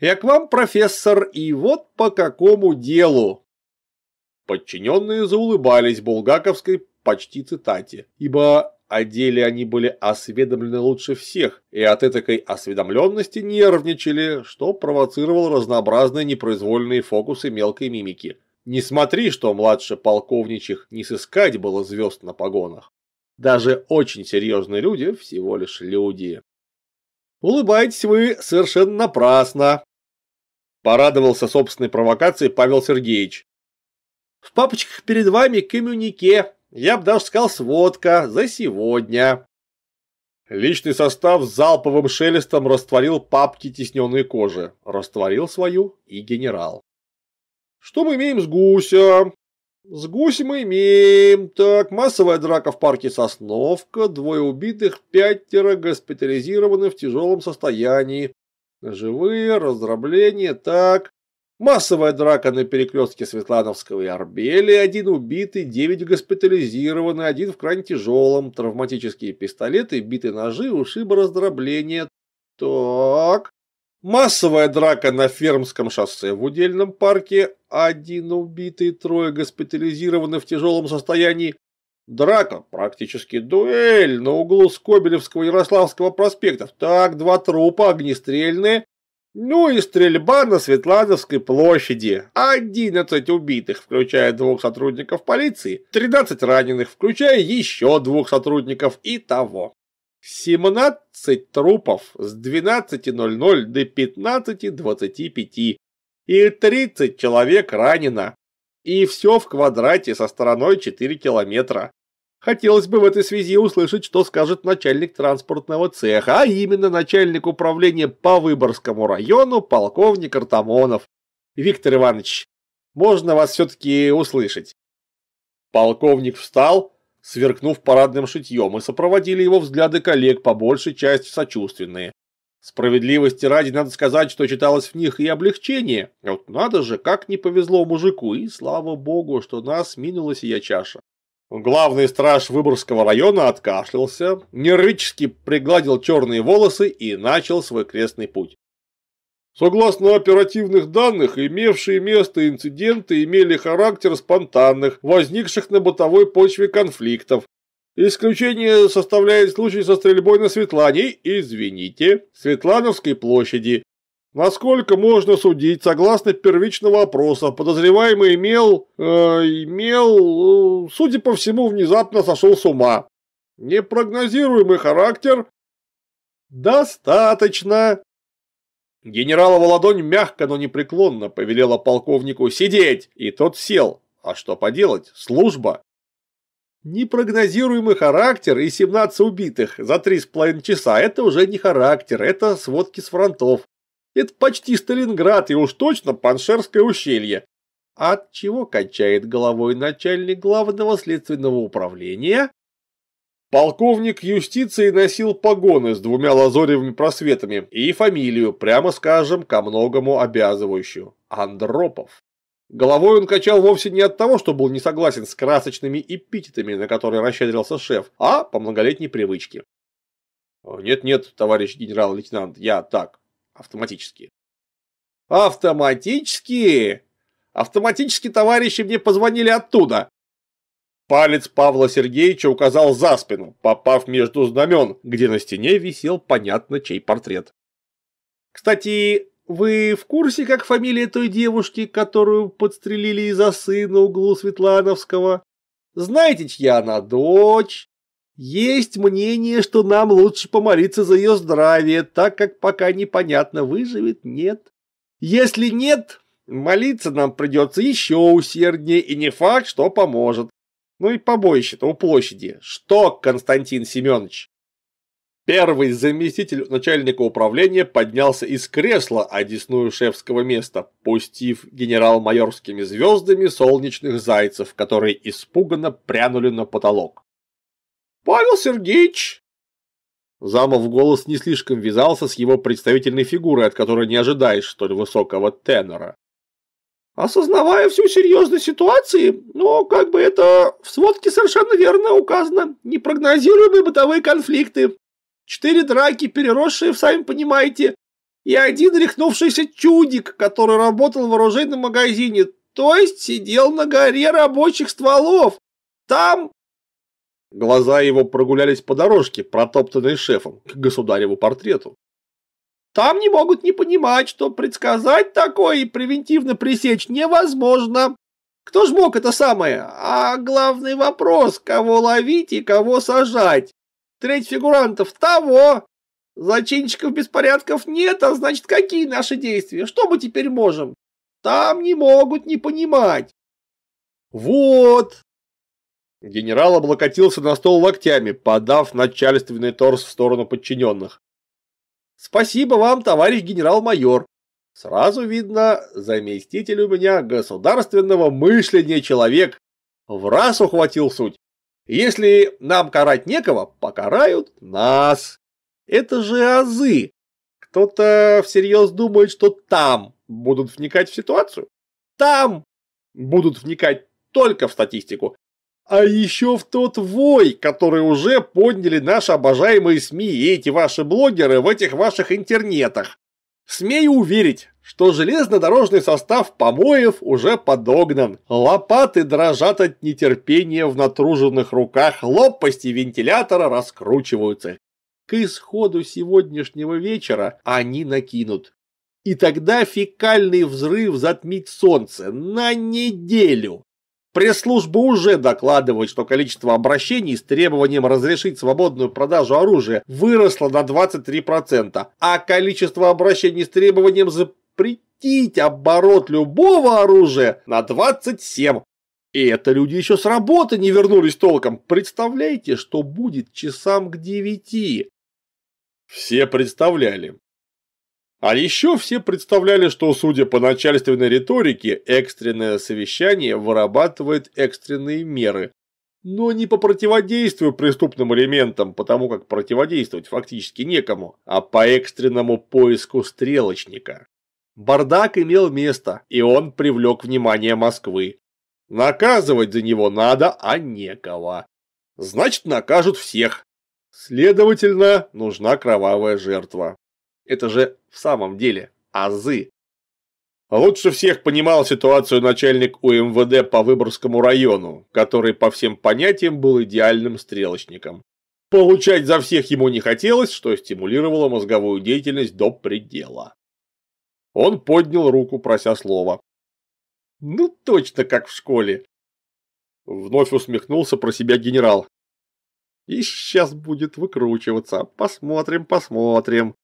«Я к вам, профессор, и вот по какому делу!» Подчиненные заулыбались булгаковской почти цитате, ибо о деле они были осведомлены лучше всех и от этакой осведомленности нервничали, что провоцировало разнообразные непроизвольные фокусы мелкой мимики – не смотри, что младше полковничих не сыскать было звезд на погонах. Даже очень серьезные люди всего лишь люди. Улыбаетесь вы совершенно напрасно. Порадовался собственной провокации Павел Сергеевич. В папочках перед вами коммюнике, я бы даже сказал сводка, за сегодня. Личный состав с залповым шелестом растворил папки тесненной кожи, растворил свою и генерал. Что мы имеем с гуся? С гусем мы имеем. Так, массовая драка в парке Сосновка, двое убитых, пятеро госпитализированы в тяжелом состоянии. Живые, раздробление, так. Массовая драка на перекрестке Светлановского и Арбели, один убитый, девять госпитализированы, один в крайне тяжелом, травматические пистолеты, биты ножи, ушибы, раздробление. Так, Массовая драка на Фермском шоссе в удельном парке. Один убитый, трое госпитализированы в тяжелом состоянии. Драка, практически дуэль на углу Скобелевского и Ярославского проспектов. Так, два трупа огнестрельные. Ну и стрельба на Светлановской площади. 11 убитых, включая двух сотрудников полиции, 13 раненых, включая еще двух сотрудников и того. 17 трупов с 12.00 до 15.25 и 30 человек ранено. И все в квадрате со стороной 4 километра. Хотелось бы в этой связи услышать, что скажет начальник транспортного цеха, а именно начальник управления по Выборгскому району полковник Артамонов. Виктор Иванович, можно вас все-таки услышать? Полковник встал, Сверкнув парадным шитьем, и сопроводили его взгляды коллег, по большей части сочувственные. Справедливости ради надо сказать, что читалось в них и облегчение. А вот надо же, как не повезло мужику, и слава богу, что нас минула сия чаша. Главный страж Выборгского района откашлялся, нервически пригладил черные волосы и начал свой крестный путь. Согласно оперативных данных, имевшие место инциденты имели характер спонтанных, возникших на бытовой почве конфликтов. Исключение составляет случай со стрельбой на Светлане, извините, Светлановской площади. Насколько можно судить, согласно первичного опроса, подозреваемый имел... Э, имел... Э, судя по всему, внезапно сошел с ума. Непрогнозируемый характер... Достаточно, Генералова ладонь мягко, но непреклонно повелела полковнику сидеть, и тот сел. А что поделать, служба. Непрогнозируемый характер и 17 убитых за 3,5 часа – это уже не характер, это сводки с фронтов. Это почти Сталинград и уж точно Паншерское ущелье. От чего качает головой начальник главного следственного управления? Полковник юстиции носил погоны с двумя лазоревыми просветами и фамилию, прямо скажем, ко многому обязывающую – Андропов. Головой он качал вовсе не от того, что был не согласен с красочными эпитетами, на которые расщедрился шеф, а по многолетней привычке. «Нет-нет, товарищ генерал-лейтенант, я так, автоматически». «Автоматически? Автоматически товарищи мне позвонили оттуда!» Палец Павла Сергеевича указал за спину, попав между знамен, где на стене висел понятно чей портрет. «Кстати, вы в курсе, как фамилия той девушки, которую подстрелили из-за сына углу Светлановского? Знаете, чья она дочь? Есть мнение, что нам лучше помолиться за ее здравие, так как пока непонятно, выживет, нет. Если нет, молиться нам придется еще усерднее, и не факт, что поможет. Ну и побоище-то у площади. Что, Константин Семенович? Первый заместитель начальника управления поднялся из кресла, одесную шефского места, пустив генерал-майорскими звездами солнечных зайцев, которые испуганно прянули на потолок. «Павел Сергеевич!» Замов голос не слишком вязался с его представительной фигурой, от которой не ожидаешь столь высокого тенора осознавая всю серьезность ситуации, но как бы это в сводке совершенно верно указано, непрогнозируемые бытовые конфликты, четыре драки, переросшие, сами понимаете, и один рехнувшийся чудик, который работал в оружейном магазине, то есть сидел на горе рабочих стволов. Там... Глаза его прогулялись по дорожке, протоптанной шефом, к государеву портрету. Там не могут не понимать, что предсказать такое и превентивно пресечь невозможно. Кто ж мог это самое? А главный вопрос, кого ловить и кого сажать? Треть фигурантов того. Зачинщиков беспорядков нет, а значит, какие наши действия? Что мы теперь можем? Там не могут не понимать. Вот. Генерал облокотился на стол локтями, подав начальственный торс в сторону подчиненных. Спасибо вам, товарищ генерал-майор. Сразу видно, заместитель у меня государственного мышления человек. В раз ухватил суть. Если нам карать некого, покарают нас. Это же азы. Кто-то всерьез думает, что там будут вникать в ситуацию. Там будут вникать только в статистику а еще в тот вой, который уже подняли наши обожаемые СМИ и эти ваши блогеры в этих ваших интернетах. Смею уверить, что железнодорожный состав помоев уже подогнан. Лопаты дрожат от нетерпения в натруженных руках, лопасти вентилятора раскручиваются. К исходу сегодняшнего вечера они накинут. И тогда фекальный взрыв затмит солнце на неделю. Пресс-служба уже докладывает, что количество обращений с требованием разрешить свободную продажу оружия выросло на 23%, а количество обращений с требованием запретить оборот любого оружия на 27%. И это люди еще с работы не вернулись толком. Представляете, что будет часам к девяти? Все представляли, а еще все представляли, что, судя по начальственной риторике, экстренное совещание вырабатывает экстренные меры, но не по противодействию преступным элементам, потому как противодействовать фактически некому, а по экстренному поиску стрелочника. Бардак имел место, и он привлек внимание Москвы. Наказывать за него надо, а некого. Значит, накажут всех. Следовательно, нужна кровавая жертва. Это же в самом деле азы. Лучше всех понимал ситуацию начальник УМВД по Выборгскому району, который по всем понятиям был идеальным стрелочником. Получать за всех ему не хотелось, что стимулировало мозговую деятельность до предела. Он поднял руку, прося слова. «Ну, точно как в школе!» Вновь усмехнулся про себя генерал. «И сейчас будет выкручиваться. Посмотрим, посмотрим!»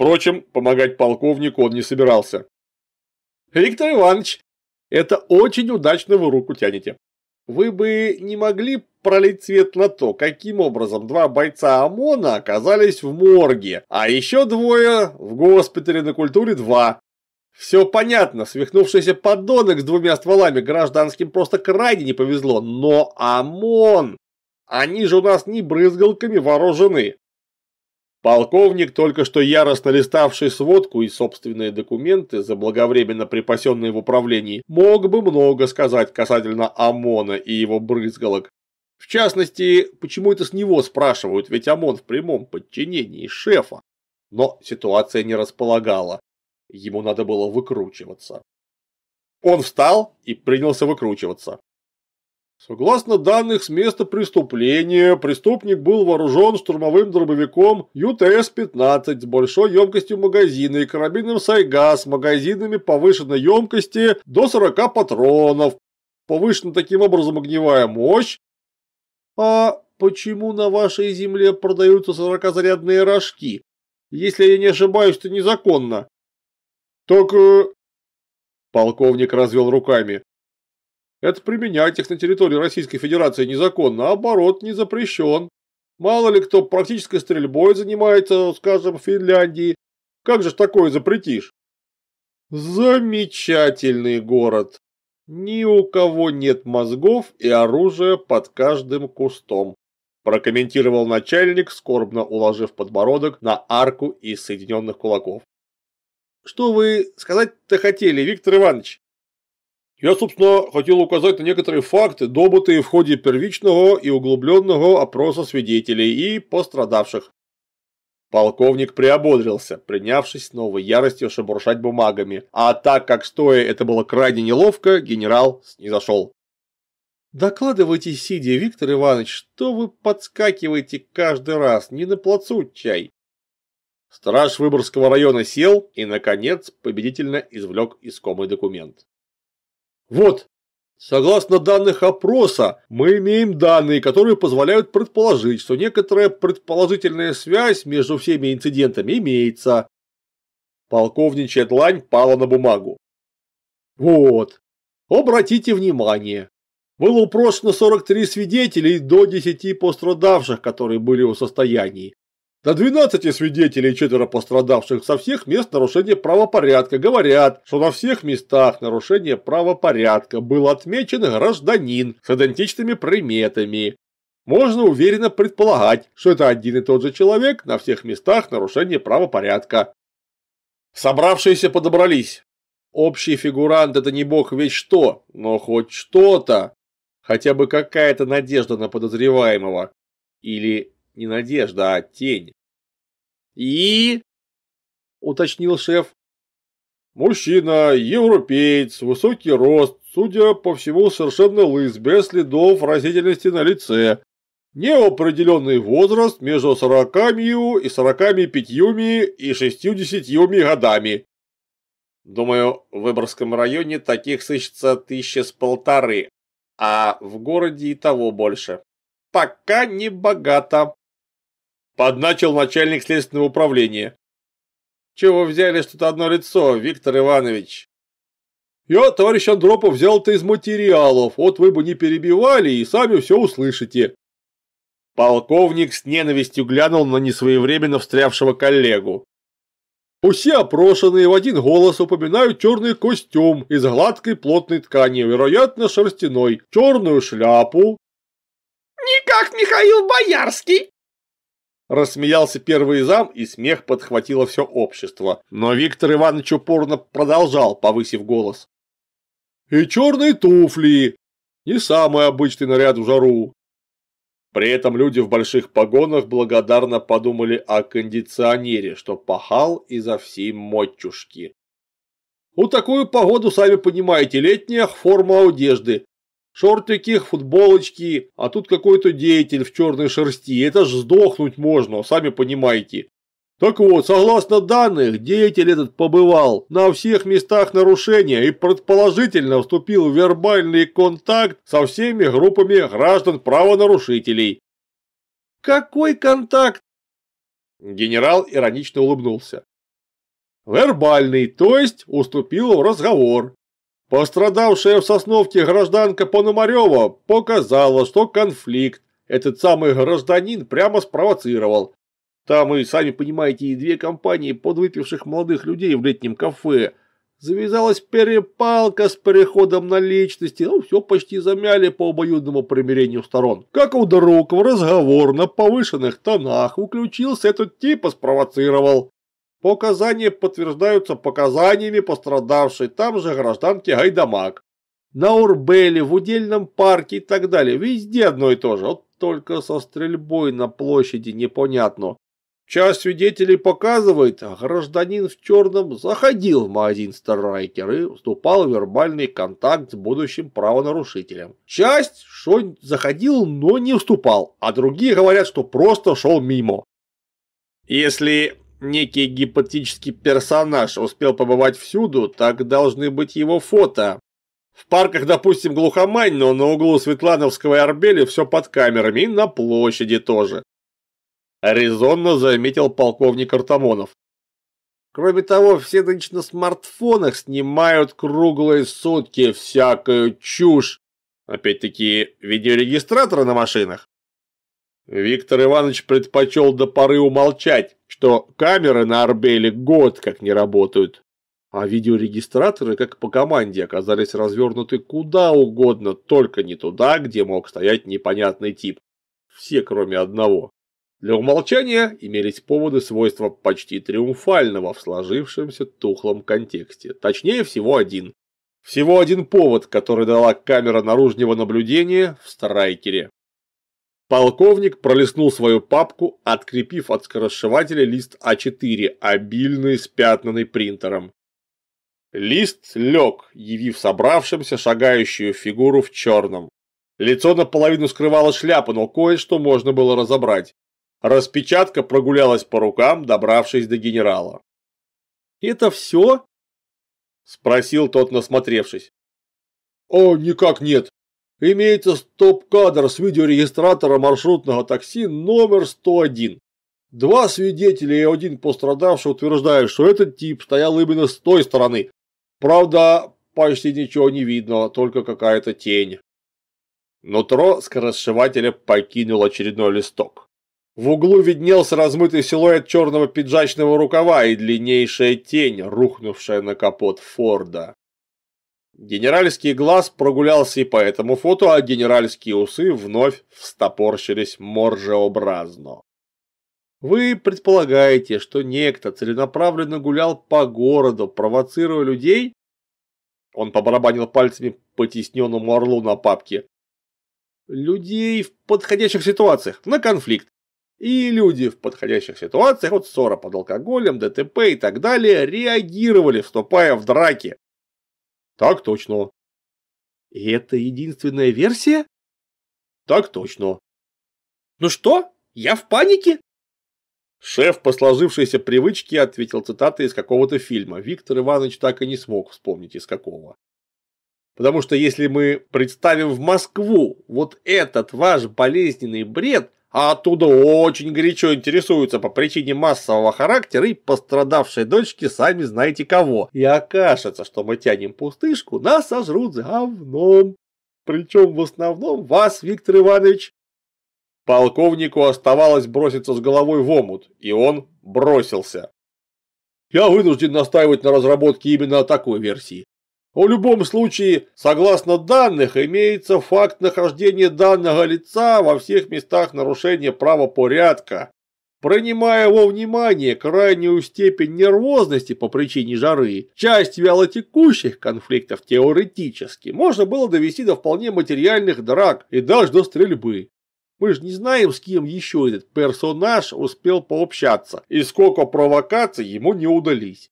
Впрочем, помогать полковнику он не собирался. «Виктор Иванович, это очень удачно вы руку тянете. Вы бы не могли пролить свет на то, каким образом два бойца ОМОНа оказались в морге, а еще двое в госпитале на культуре 2. Все понятно, свихнувшийся подонок с двумя стволами гражданским просто крайне не повезло, но ОМОН! Они же у нас не брызгалками вооружены. Полковник, только что яростно листавший сводку и собственные документы, заблаговременно припасенные в управлении, мог бы много сказать касательно ОМОНа и его брызгалок. В частности, почему это с него спрашивают, ведь ОМОН в прямом подчинении шефа. Но ситуация не располагала. Ему надо было выкручиваться. Он встал и принялся выкручиваться. Согласно данных с места преступления, преступник был вооружен штурмовым дробовиком ЮТС-15 с большой емкостью магазина и карабином Сайга с магазинами повышенной емкости до 40 патронов. Повышена таким образом огневая мощь. А почему на вашей земле продаются 40-зарядные рожки? Если я не ошибаюсь, то незаконно. Так... Э, полковник развел руками. Это применять их на территории Российской Федерации незаконно, наоборот, не запрещен. Мало ли кто практической стрельбой занимается, скажем, в Финляндии. Как же такое запретишь? Замечательный город. Ни у кого нет мозгов и оружия под каждым кустом прокомментировал начальник, скорбно уложив подбородок на арку из соединенных кулаков. «Что вы сказать-то хотели, Виктор Иванович?» Я, собственно, хотел указать на некоторые факты, добытые в ходе первичного и углубленного опроса свидетелей и пострадавших. Полковник приободрился, принявшись с новой яростью шебуршать бумагами, а так как стоя это было крайне неловко, генерал снизошел. «Докладывайте, сидя, Виктор Иванович, что вы подскакиваете каждый раз, не на плацу чай». Страж Выборгского района сел и, наконец, победительно извлек искомый документ. Вот. Согласно данных опроса, мы имеем данные, которые позволяют предположить, что некоторая предположительная связь между всеми инцидентами имеется. Полковничья длань пала на бумагу. Вот. Обратите внимание. Было опрошено 43 свидетелей до 10 пострадавших, которые были в состоянии. До 12 свидетелей и четверо пострадавших со всех мест нарушения правопорядка говорят, что на всех местах нарушения правопорядка был отмечен гражданин с идентичными приметами. Можно уверенно предполагать, что это один и тот же человек на всех местах нарушения правопорядка. Собравшиеся подобрались. Общий фигурант – это не бог ведь что, но хоть что-то. Хотя бы какая-то надежда на подозреваемого. Или не надежда, а тень. И... уточнил шеф. Мужчина, европеец, высокий рост, судя по всему, совершенно лыс, без следов разительности на лице. Неопределенный возраст между сорокамью и сороками пятьюми и шестьюдесятьюми годами. Думаю, в Выборгском районе таких сыщется тысячи с полторы, а в городе и того больше. Пока не богато подначил начальник следственного управления. «Чего взяли что-то одно лицо, Виктор Иванович?» «Я, товарищ Андропов, взял это из материалов, вот вы бы не перебивали и сами все услышите». Полковник с ненавистью глянул на несвоевременно встрявшего коллегу. Все опрошенные в один голос упоминают черный костюм из гладкой плотной ткани, вероятно, шерстяной, черную шляпу. Никак, Михаил Боярский!» Рассмеялся первый зам, и смех подхватило все общество. Но Виктор Иванович упорно продолжал, повысив голос. «И черные туфли! Не самый обычный наряд в жару!» При этом люди в больших погонах благодарно подумали о кондиционере, что пахал изо всей мочушки. У «Ну, такую погоду, сами понимаете, летняя форма одежды. Шортики, футболочки, а тут какой-то деятель в черной шерсти. Это ж сдохнуть можно, сами понимаете. Так вот, согласно данных, деятель этот побывал на всех местах нарушения и предположительно вступил в вербальный контакт со всеми группами граждан-правонарушителей. Какой контакт? Генерал иронично улыбнулся. Вербальный, то есть уступил в разговор. Пострадавшая в Сосновке гражданка Пономарева показала, что конфликт этот самый гражданин прямо спровоцировал. Там и, сами понимаете, и две компании подвыпивших молодых людей в летнем кафе. Завязалась перепалка с переходом на личности, ну все почти замяли по обоюдному примирению сторон. Как вдруг в разговор на повышенных тонах уключился этот тип и спровоцировал. Показания подтверждаются показаниями пострадавшей там же гражданки Гайдамак. На Урбеле, в Удельном парке и так далее. Везде одно и то же. Вот только со стрельбой на площади непонятно. Часть свидетелей показывает, гражданин в черном заходил в магазин Старрайкер и вступал в вербальный контакт с будущим правонарушителем. Часть, что заходил, но не вступал, а другие говорят, что просто шел мимо. Если некий гипотетический персонаж успел побывать всюду, так должны быть его фото. В парках, допустим, глухомань, но на углу Светлановского и Арбели все под камерами, и на площади тоже. Резонно заметил полковник Артамонов. Кроме того, все нынче на смартфонах снимают круглые сутки всякую чушь. Опять-таки, видеорегистраторы на машинах. Виктор Иванович предпочел до поры умолчать что камеры на Арбеле год как не работают, а видеорегистраторы, как по команде, оказались развернуты куда угодно, только не туда, где мог стоять непонятный тип. Все, кроме одного. Для умолчания имелись поводы свойства почти триумфального в сложившемся тухлом контексте. Точнее, всего один. Всего один повод, который дала камера наружного наблюдения в Страйкере. Полковник пролистнул свою папку, открепив от скоросшивателя лист А4, обильный, спятнанный принтером. Лист лег, явив собравшимся шагающую фигуру в черном. Лицо наполовину скрывало шляпа, но кое-что можно было разобрать. Распечатка прогулялась по рукам, добравшись до генерала. «Это все?» – спросил тот, насмотревшись. «О, никак нет», имеется стоп-кадр с видеорегистратора маршрутного такси номер 101. Два свидетеля и один пострадавший утверждают, что этот тип стоял именно с той стороны. Правда, почти ничего не видно, только какая-то тень. Нутро скоросшивателя покинул очередной листок. В углу виднелся размытый силуэт черного пиджачного рукава и длиннейшая тень, рухнувшая на капот Форда. Генеральский глаз прогулялся и по этому фото, а генеральские усы вновь встопорщились моржеобразно. Вы предполагаете, что некто целенаправленно гулял по городу, провоцируя людей? Он побарабанил пальцами по тисненному орлу на папке. Людей в подходящих ситуациях, на конфликт. И люди в подходящих ситуациях, вот ссора под алкоголем, ДТП и так далее, реагировали, вступая в драки. Так точно. И это единственная версия? Так точно. Ну что, я в панике? Шеф по сложившейся привычке ответил цитатой из какого-то фильма. Виктор Иванович так и не смог вспомнить из какого. Потому что если мы представим в Москву вот этот ваш болезненный бред, а оттуда очень горячо интересуются по причине массового характера и пострадавшей дочки сами знаете кого. И окажется, что мы тянем пустышку, нас сожрут с говном. Причем в основном вас, Виктор Иванович. Полковнику оставалось броситься с головой в омут, и он бросился. Я вынужден настаивать на разработке именно такой версии. В любом случае, согласно данных, имеется факт нахождения данного лица во всех местах нарушения правопорядка. Принимая во внимание крайнюю степень нервозности по причине жары, часть вялотекущих конфликтов теоретически можно было довести до вполне материальных драк и даже до стрельбы. Мы же не знаем, с кем еще этот персонаж успел пообщаться и сколько провокаций ему не удались.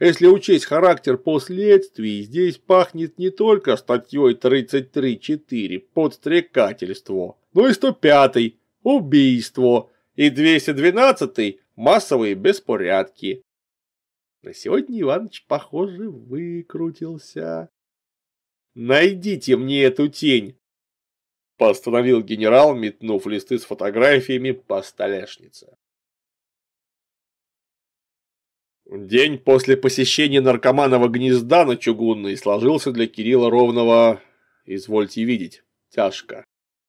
Если учесть характер последствий, здесь пахнет не только статьей 33.4 «Подстрекательство», но и 105 «Убийство» и 212 «Массовые беспорядки». На сегодня Иваныч, похоже, выкрутился. «Найдите мне эту тень!» Постановил генерал, метнув листы с фотографиями по столешнице. День после посещения наркоманова гнезда на Чугунной сложился для Кирилла ровного, извольте видеть, тяжко.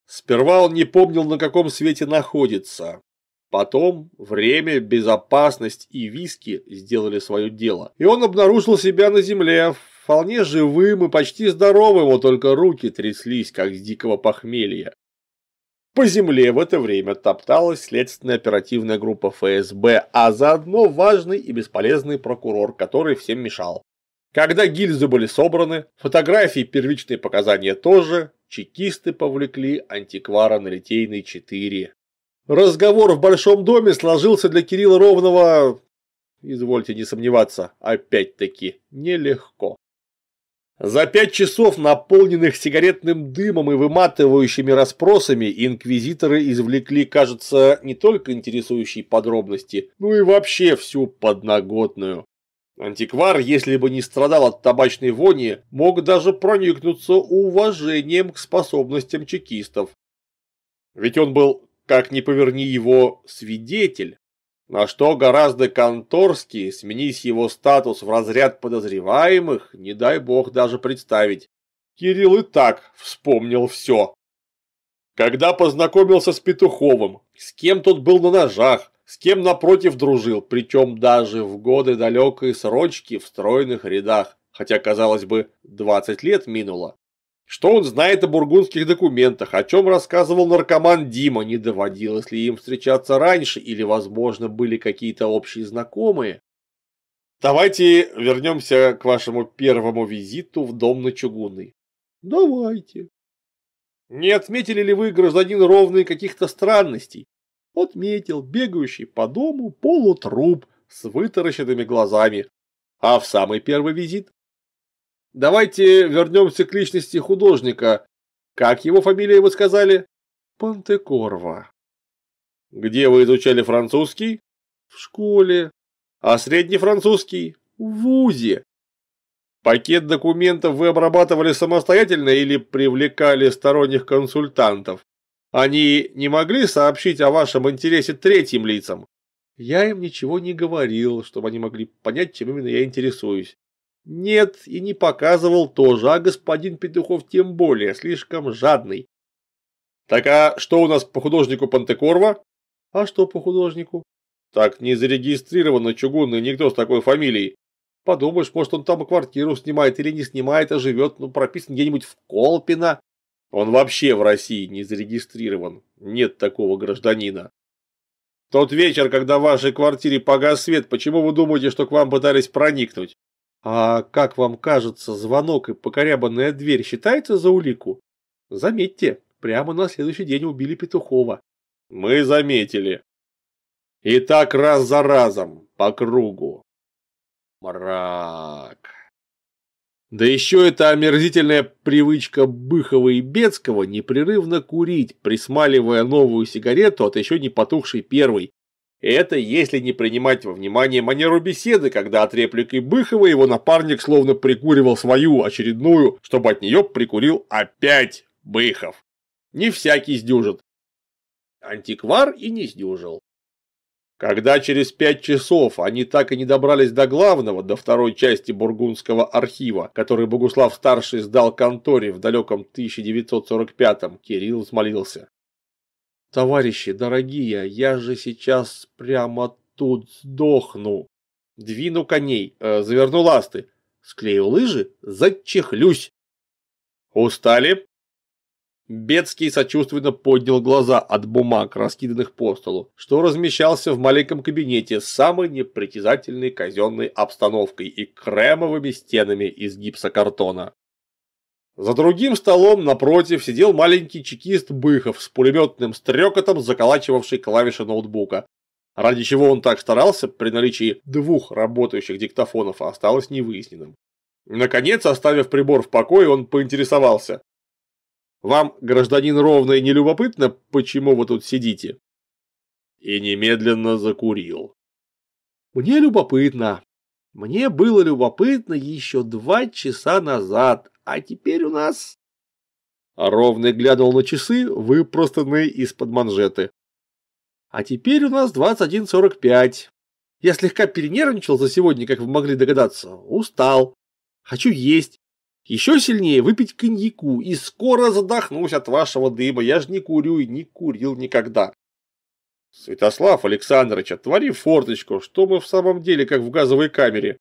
Сперва он не помнил, на каком свете находится. Потом время, безопасность и виски сделали свое дело. И он обнаружил себя на земле, вполне живым и почти здоровым, вот только руки тряслись, как с дикого похмелья. По земле в это время топталась следственная оперативная группа ФСБ, а заодно важный и бесполезный прокурор, который всем мешал. Когда гильзы были собраны, фотографии и первичные показания тоже, чекисты повлекли антиквара на Литейной 4. Разговор в Большом доме сложился для Кирилла Ровного, извольте не сомневаться, опять-таки нелегко. За пять часов, наполненных сигаретным дымом и выматывающими расспросами, инквизиторы извлекли, кажется, не только интересующие подробности, но и вообще всю подноготную. Антиквар, если бы не страдал от табачной вони, мог даже проникнуться уважением к способностям чекистов. Ведь он был, как ни поверни его, свидетель. На что гораздо конторский, сменись его статус в разряд подозреваемых, не дай бог даже представить. Кирилл и так вспомнил все. Когда познакомился с Петуховым, с кем тот был на ножах, с кем напротив дружил, причем даже в годы далекой срочки в стройных рядах, хотя, казалось бы, 20 лет минуло. Что он знает о бургундских документах, о чем рассказывал наркоман Дима, не доводилось ли им встречаться раньше или, возможно, были какие-то общие знакомые? Давайте вернемся к вашему первому визиту в дом на Чугунной. Давайте. Не отметили ли вы, гражданин Ровный, каких-то странностей? Отметил бегающий по дому полутруп с вытаращенными глазами. А в самый первый визит? Давайте вернемся к личности художника. Как его фамилия вы сказали? Пантекорва. Где вы изучали французский? В школе. А средний французский? В вузе. Пакет документов вы обрабатывали самостоятельно или привлекали сторонних консультантов? Они не могли сообщить о вашем интересе третьим лицам? Я им ничего не говорил, чтобы они могли понять, чем именно я интересуюсь. Нет, и не показывал тоже, а господин Петухов тем более, слишком жадный. Так а что у нас по художнику Пантекорва? А что по художнику? Так не зарегистрировано чугунный никто с такой фамилией. Подумаешь, может он там квартиру снимает или не снимает, а живет, ну прописан где-нибудь в Колпино. Он вообще в России не зарегистрирован. Нет такого гражданина. Тот вечер, когда в вашей квартире погас свет, почему вы думаете, что к вам пытались проникнуть? А как вам кажется, звонок и покорябанная дверь считаются за улику? Заметьте, прямо на следующий день убили Петухова. Мы заметили. И так раз за разом, по кругу. Мрак. Да еще эта омерзительная привычка Быхова и Бецкого непрерывно курить, присмаливая новую сигарету от еще не потухшей первой, и это если не принимать во внимание манеру беседы, когда от реплики Быхова его напарник словно прикуривал свою очередную, чтобы от нее прикурил опять Быхов. Не всякий сдюжит. Антиквар и не сдюжил. Когда через пять часов они так и не добрались до главного, до второй части Бургундского архива, который Богуслав-старший сдал конторе в далеком 1945-м, Кирилл взмолился. «Товарищи, дорогие, я же сейчас прямо тут сдохну!» Двину коней, э, заверну ласты, склею лыжи, зачехлюсь. «Устали?» Бецкий сочувственно поднял глаза от бумаг, раскиданных по столу, что размещался в маленьком кабинете с самой непритязательной казенной обстановкой и кремовыми стенами из гипсокартона. За другим столом напротив сидел маленький чекист Быхов с пулеметным стрекотом, заколачивавший клавиши ноутбука. Ради чего он так старался, при наличии двух работающих диктофонов а осталось невыясненным. Наконец, оставив прибор в покое, он поинтересовался. «Вам, гражданин Ровный, не любопытно, почему вы тут сидите?» И немедленно закурил. «Мне любопытно. Мне было любопытно еще два часа назад, а теперь у нас...» Ровный глядывал на часы, выпростанные из-под манжеты. «А теперь у нас 21.45. Я слегка перенервничал за сегодня, как вы могли догадаться. Устал. Хочу есть. Еще сильнее выпить коньяку. И скоро задохнусь от вашего дыма. Я же не курю и не курил никогда». «Святослав Александрович, отвори форточку, что мы в самом деле как в газовой камере»,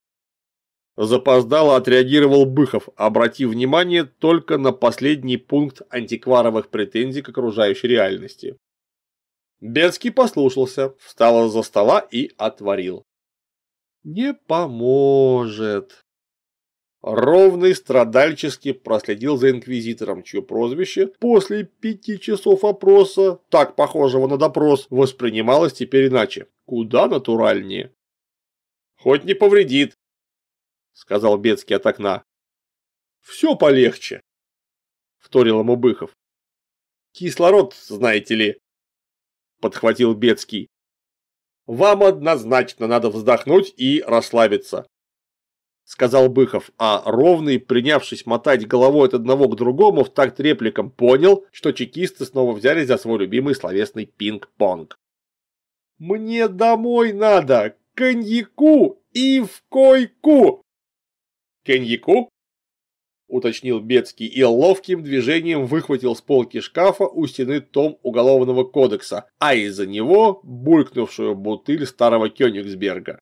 Запоздало отреагировал Быхов, обратив внимание только на последний пункт антикваровых претензий к окружающей реальности. Бецкий послушался, встал за стола и отворил. «Не поможет!» Ровный страдальчески проследил за инквизитором, чье прозвище после пяти часов опроса, так похожего на допрос, воспринималось теперь иначе, куда натуральнее. «Хоть не повредит», – сказал Бецкий от окна. «Все полегче», – вторил ему Быхов. «Кислород, знаете ли», – подхватил Бецкий. «Вам однозначно надо вздохнуть и расслабиться», – сказал Быхов, а Ровный, принявшись мотать головой от одного к другому, в такт репликам понял, что чекисты снова взялись за свой любимый словесный пинг-понг. «Мне домой надо, коньяку и в койку!» «Коньяку?» – уточнил Бецкий и ловким движением выхватил с полки шкафа у стены том Уголовного кодекса, а из-за него булькнувшую бутыль старого Кёнигсберга.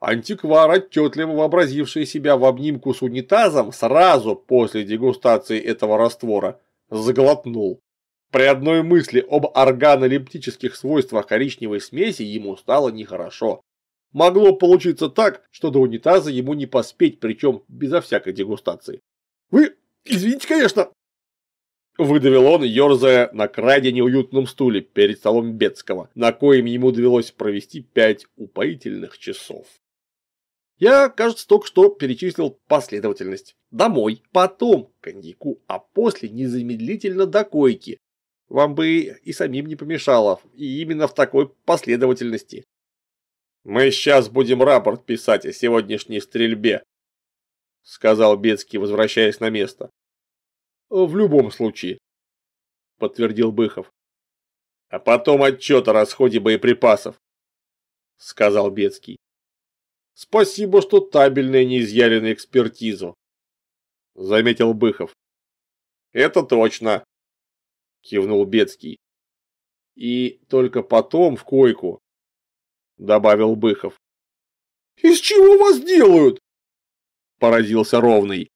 Антиквар, отчетливо вообразивший себя в обнимку с унитазом, сразу после дегустации этого раствора заглотнул. При одной мысли об органолептических свойствах коричневой смеси ему стало нехорошо. Могло получиться так, что до унитаза ему не поспеть, причем безо всякой дегустации. «Вы извините, конечно!» Выдавил он, ерзая на крайне неуютном стуле перед столом Бецкого, на коем ему довелось провести пять упоительных часов. Я, кажется, только что перечислил последовательность. Домой, потом коньяку, а после незамедлительно до койки. Вам бы и самим не помешало, и именно в такой последовательности. «Мы сейчас будем рапорт писать о сегодняшней стрельбе», — сказал Бецкий, возвращаясь на место. «В любом случае», — подтвердил Быхов. «А потом отчет о расходе боеприпасов», — сказал Бецкий. «Спасибо, что табельные не изъяли на экспертизу», — заметил Быхов. «Это точно», — кивнул Бецкий. И только потом в койку добавил Быхов. «Из чего вас делают?» – поразился Ровный.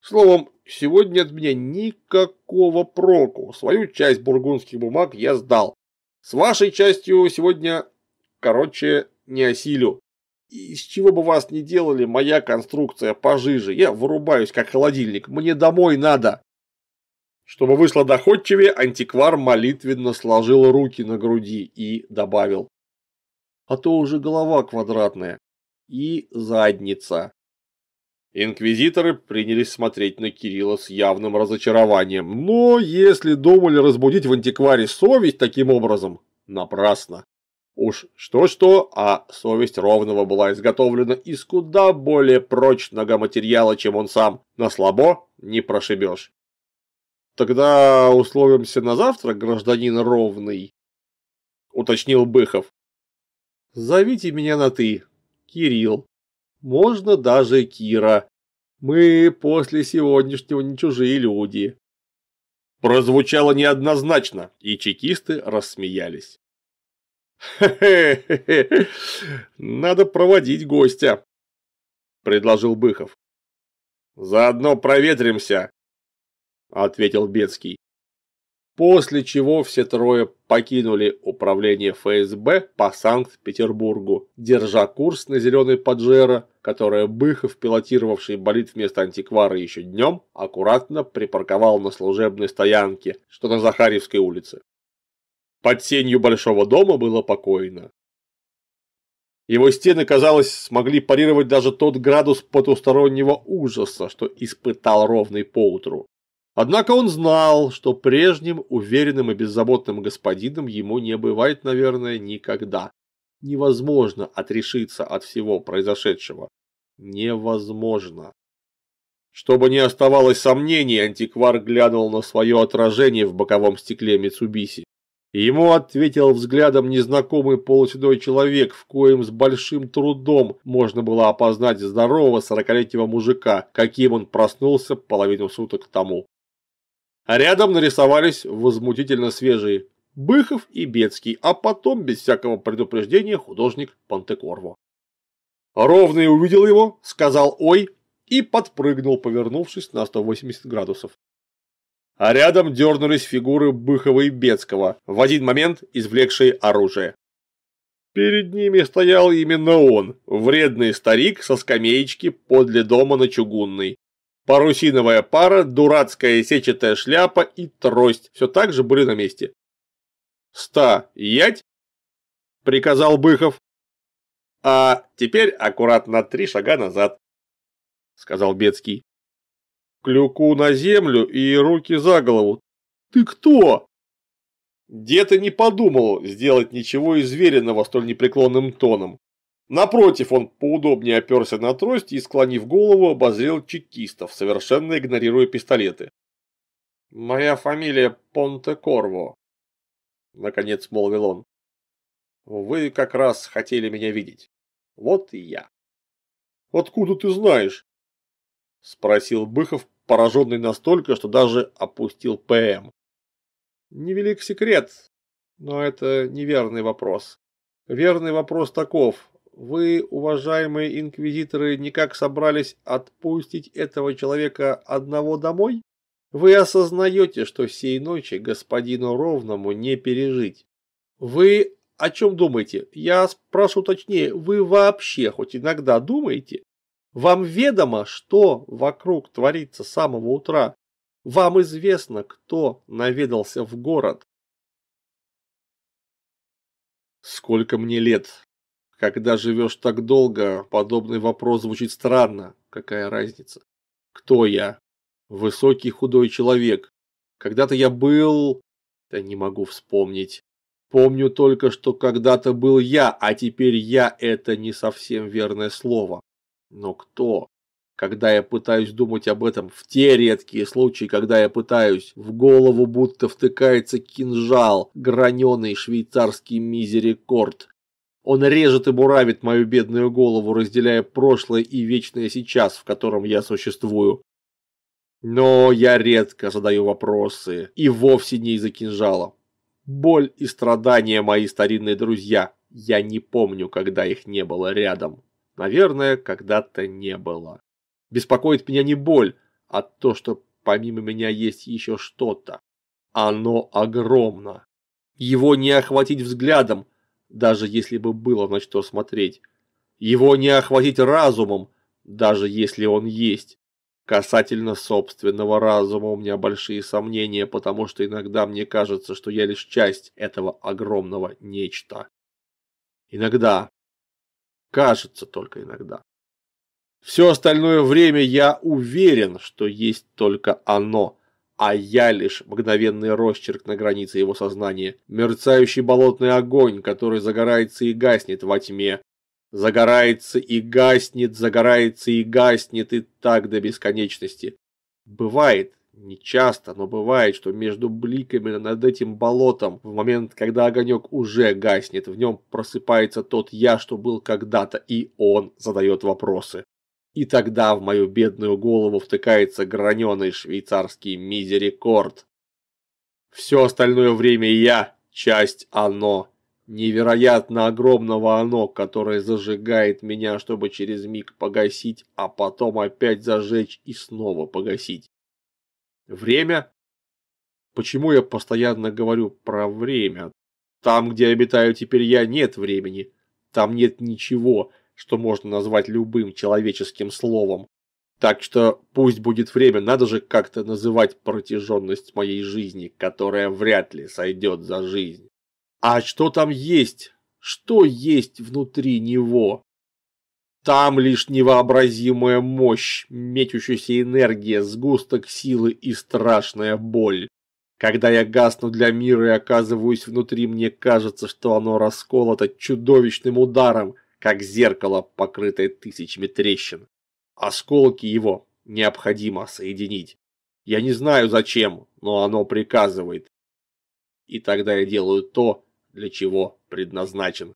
Словом, сегодня от меня никакого проку. Свою часть бургундских бумаг я сдал. С вашей частью сегодня, короче, не осилю. Из чего бы вас ни делали, моя конструкция пожиже. Я вырубаюсь, как холодильник. Мне домой надо. Чтобы вышло доходчивее, антиквар молитвенно сложил руки на груди и добавил а то уже голова квадратная. И задница. Инквизиторы принялись смотреть на Кирилла с явным разочарованием, но если думали разбудить в антикваре совесть таким образом, напрасно. Уж что-что, а совесть Ровного была изготовлена из куда более прочного материала, чем он сам. На слабо не прошибешь. Тогда условимся на завтра, гражданин Ровный, уточнил Быхов. Зовите меня на «ты». Кирилл. Можно даже Кира. Мы после сегодняшнего не чужие люди. Прозвучало неоднозначно, и чекисты рассмеялись. «Хе-хе-хе! Надо проводить гостя!» – предложил Быхов. «Заодно проветримся!» – ответил Бецкий после чего все трое покинули управление ФСБ по Санкт-Петербургу, держа курс на зеленый Паджеро, которое Быхов, пилотировавший болит вместо антиквара еще днем, аккуратно припарковал на служебной стоянке, что на Захаревской улице. Под сенью большого дома было покойно. Его стены, казалось, смогли парировать даже тот градус потустороннего ужаса, что испытал ровный поутру. Однако он знал, что прежним уверенным и беззаботным господином ему не бывает, наверное, никогда. Невозможно отрешиться от всего произошедшего. Невозможно. Чтобы не оставалось сомнений, антиквар глянул на свое отражение в боковом стекле Митсубиси. Ему ответил взглядом незнакомый полуседой человек, в коем с большим трудом можно было опознать здорового сорокалетнего мужика, каким он проснулся половину суток тому. А рядом нарисовались возмутительно свежие Быхов и Бецкий, а потом, без всякого предупреждения, художник Пантекорво. Ровный увидел его, сказал «Ой!» и подпрыгнул, повернувшись на 180 градусов. А рядом дернулись фигуры Быхова и Бецкого, в один момент извлекшие оружие. Перед ними стоял именно он, вредный старик со скамеечки подле дома на Чугунной. Парусиновая пара, дурацкая сетчатая шляпа и трость все так же были на месте. «Ста, ять!» – приказал Быхов. «А теперь аккуратно три шага назад», – сказал Бецкий. «Клюку на землю и руки за голову. Ты кто?» Дед и не подумал сделать ничего изверенного столь непреклонным тоном. Напротив, он поудобнее оперся на трость и, склонив голову, обозрел чекистов, совершенно игнорируя пистолеты. «Моя фамилия Понте-Корво», — наконец молвил он. «Вы как раз хотели меня видеть. Вот и я». «Откуда ты знаешь?» — спросил Быхов, пораженный настолько, что даже опустил ПМ. «Невелик секрет, но это неверный вопрос. Верный вопрос таков вы, уважаемые инквизиторы, никак собрались отпустить этого человека одного домой? Вы осознаете, что сей ночи господину Ровному не пережить. Вы о чем думаете? Я спрошу точнее, вы вообще хоть иногда думаете? Вам ведомо, что вокруг творится с самого утра? Вам известно, кто наведался в город? Сколько мне лет? Когда живешь так долго, подобный вопрос звучит странно. Какая разница? Кто я? Высокий худой человек. Когда-то я был... Да не могу вспомнить. Помню только, что когда-то был я, а теперь я – это не совсем верное слово. Но кто? Когда я пытаюсь думать об этом, в те редкие случаи, когда я пытаюсь, в голову будто втыкается кинжал, граненый швейцарский мизерикорд, он режет и буравит мою бедную голову, разделяя прошлое и вечное сейчас, в котором я существую. Но я редко задаю вопросы, и вовсе не из-за кинжала. Боль и страдания мои старинные друзья, я не помню, когда их не было рядом. Наверное, когда-то не было. Беспокоит меня не боль, а то, что помимо меня есть еще что-то. Оно огромно. Его не охватить взглядом, даже если бы было на что смотреть. Его не охватить разумом, даже если он есть. Касательно собственного разума у меня большие сомнения, потому что иногда мне кажется, что я лишь часть этого огромного нечто. Иногда. Кажется только иногда. Все остальное время я уверен, что есть только оно – а я лишь мгновенный росчерк на границе его сознания, мерцающий болотный огонь, который загорается и гаснет во тьме. Загорается и гаснет, загорается и гаснет, и так до бесконечности. Бывает, не часто, но бывает, что между бликами над этим болотом, в момент, когда огонек уже гаснет, в нем просыпается тот я, что был когда-то, и он задает вопросы. И тогда в мою бедную голову втыкается граненый швейцарский мизерикорд. Все остальное время я – часть оно, невероятно огромного оно, которое зажигает меня, чтобы через миг погасить, а потом опять зажечь и снова погасить. Время? Почему я постоянно говорю про время? Там, где обитаю теперь я, нет времени. Там нет ничего что можно назвать любым человеческим словом. Так что пусть будет время, надо же как-то называть протяженность моей жизни, которая вряд ли сойдет за жизнь. А что там есть? Что есть внутри него? Там лишь невообразимая мощь, метящаяся энергия, сгусток силы и страшная боль. Когда я гасну для мира и оказываюсь внутри, мне кажется, что оно расколото чудовищным ударом, как зеркало, покрытое тысячами трещин. Осколки его необходимо соединить. Я не знаю зачем, но оно приказывает. И тогда я делаю то, для чего предназначен.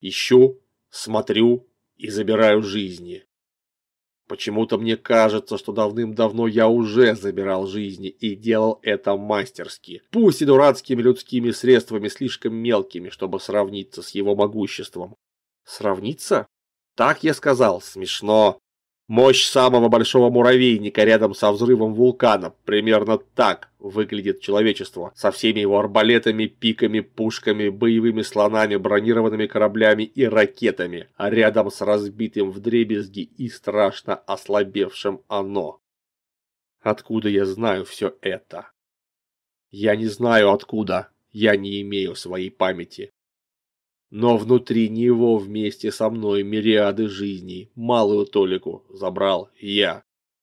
Ищу, смотрю и забираю жизни. Почему-то мне кажется, что давным-давно я уже забирал жизни и делал это мастерски. Пусть и дурацкими людскими средствами, слишком мелкими, чтобы сравниться с его могуществом. Сравниться? Так я сказал, смешно. Мощь самого большого муравейника рядом со взрывом вулкана. Примерно так выглядит человечество. Со всеми его арбалетами, пиками, пушками, боевыми слонами, бронированными кораблями и ракетами. А рядом с разбитым вдребезги и страшно ослабевшим оно. Откуда я знаю все это? Я не знаю откуда. Я не имею своей памяти. Но внутри него вместе со мной мириады жизней, малую толику, забрал я.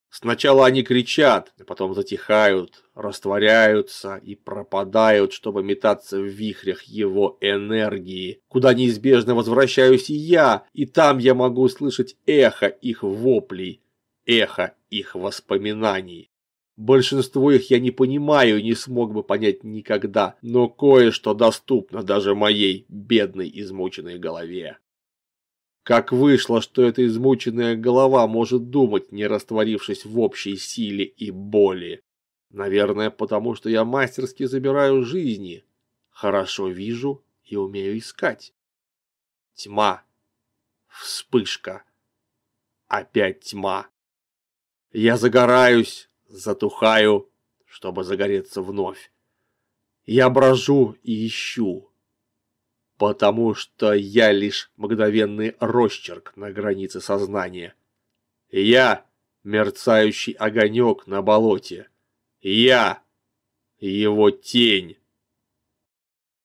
Сначала они кричат, а потом затихают, растворяются и пропадают, чтобы метаться в вихрях его энергии, куда неизбежно возвращаюсь и я, и там я могу слышать эхо их воплей, эхо их воспоминаний. Большинство их я не понимаю и не смог бы понять никогда, но кое-что доступно даже моей бедной измученной голове. Как вышло, что эта измученная голова может думать, не растворившись в общей силе и боли? Наверное, потому что я мастерски забираю жизни, хорошо вижу и умею искать. Тьма. Вспышка. Опять тьма. Я загораюсь, затухаю, чтобы загореться вновь. Я брожу и ищу, потому что я лишь мгновенный росчерк на границе сознания. Я — мерцающий огонек на болоте. Я — его тень.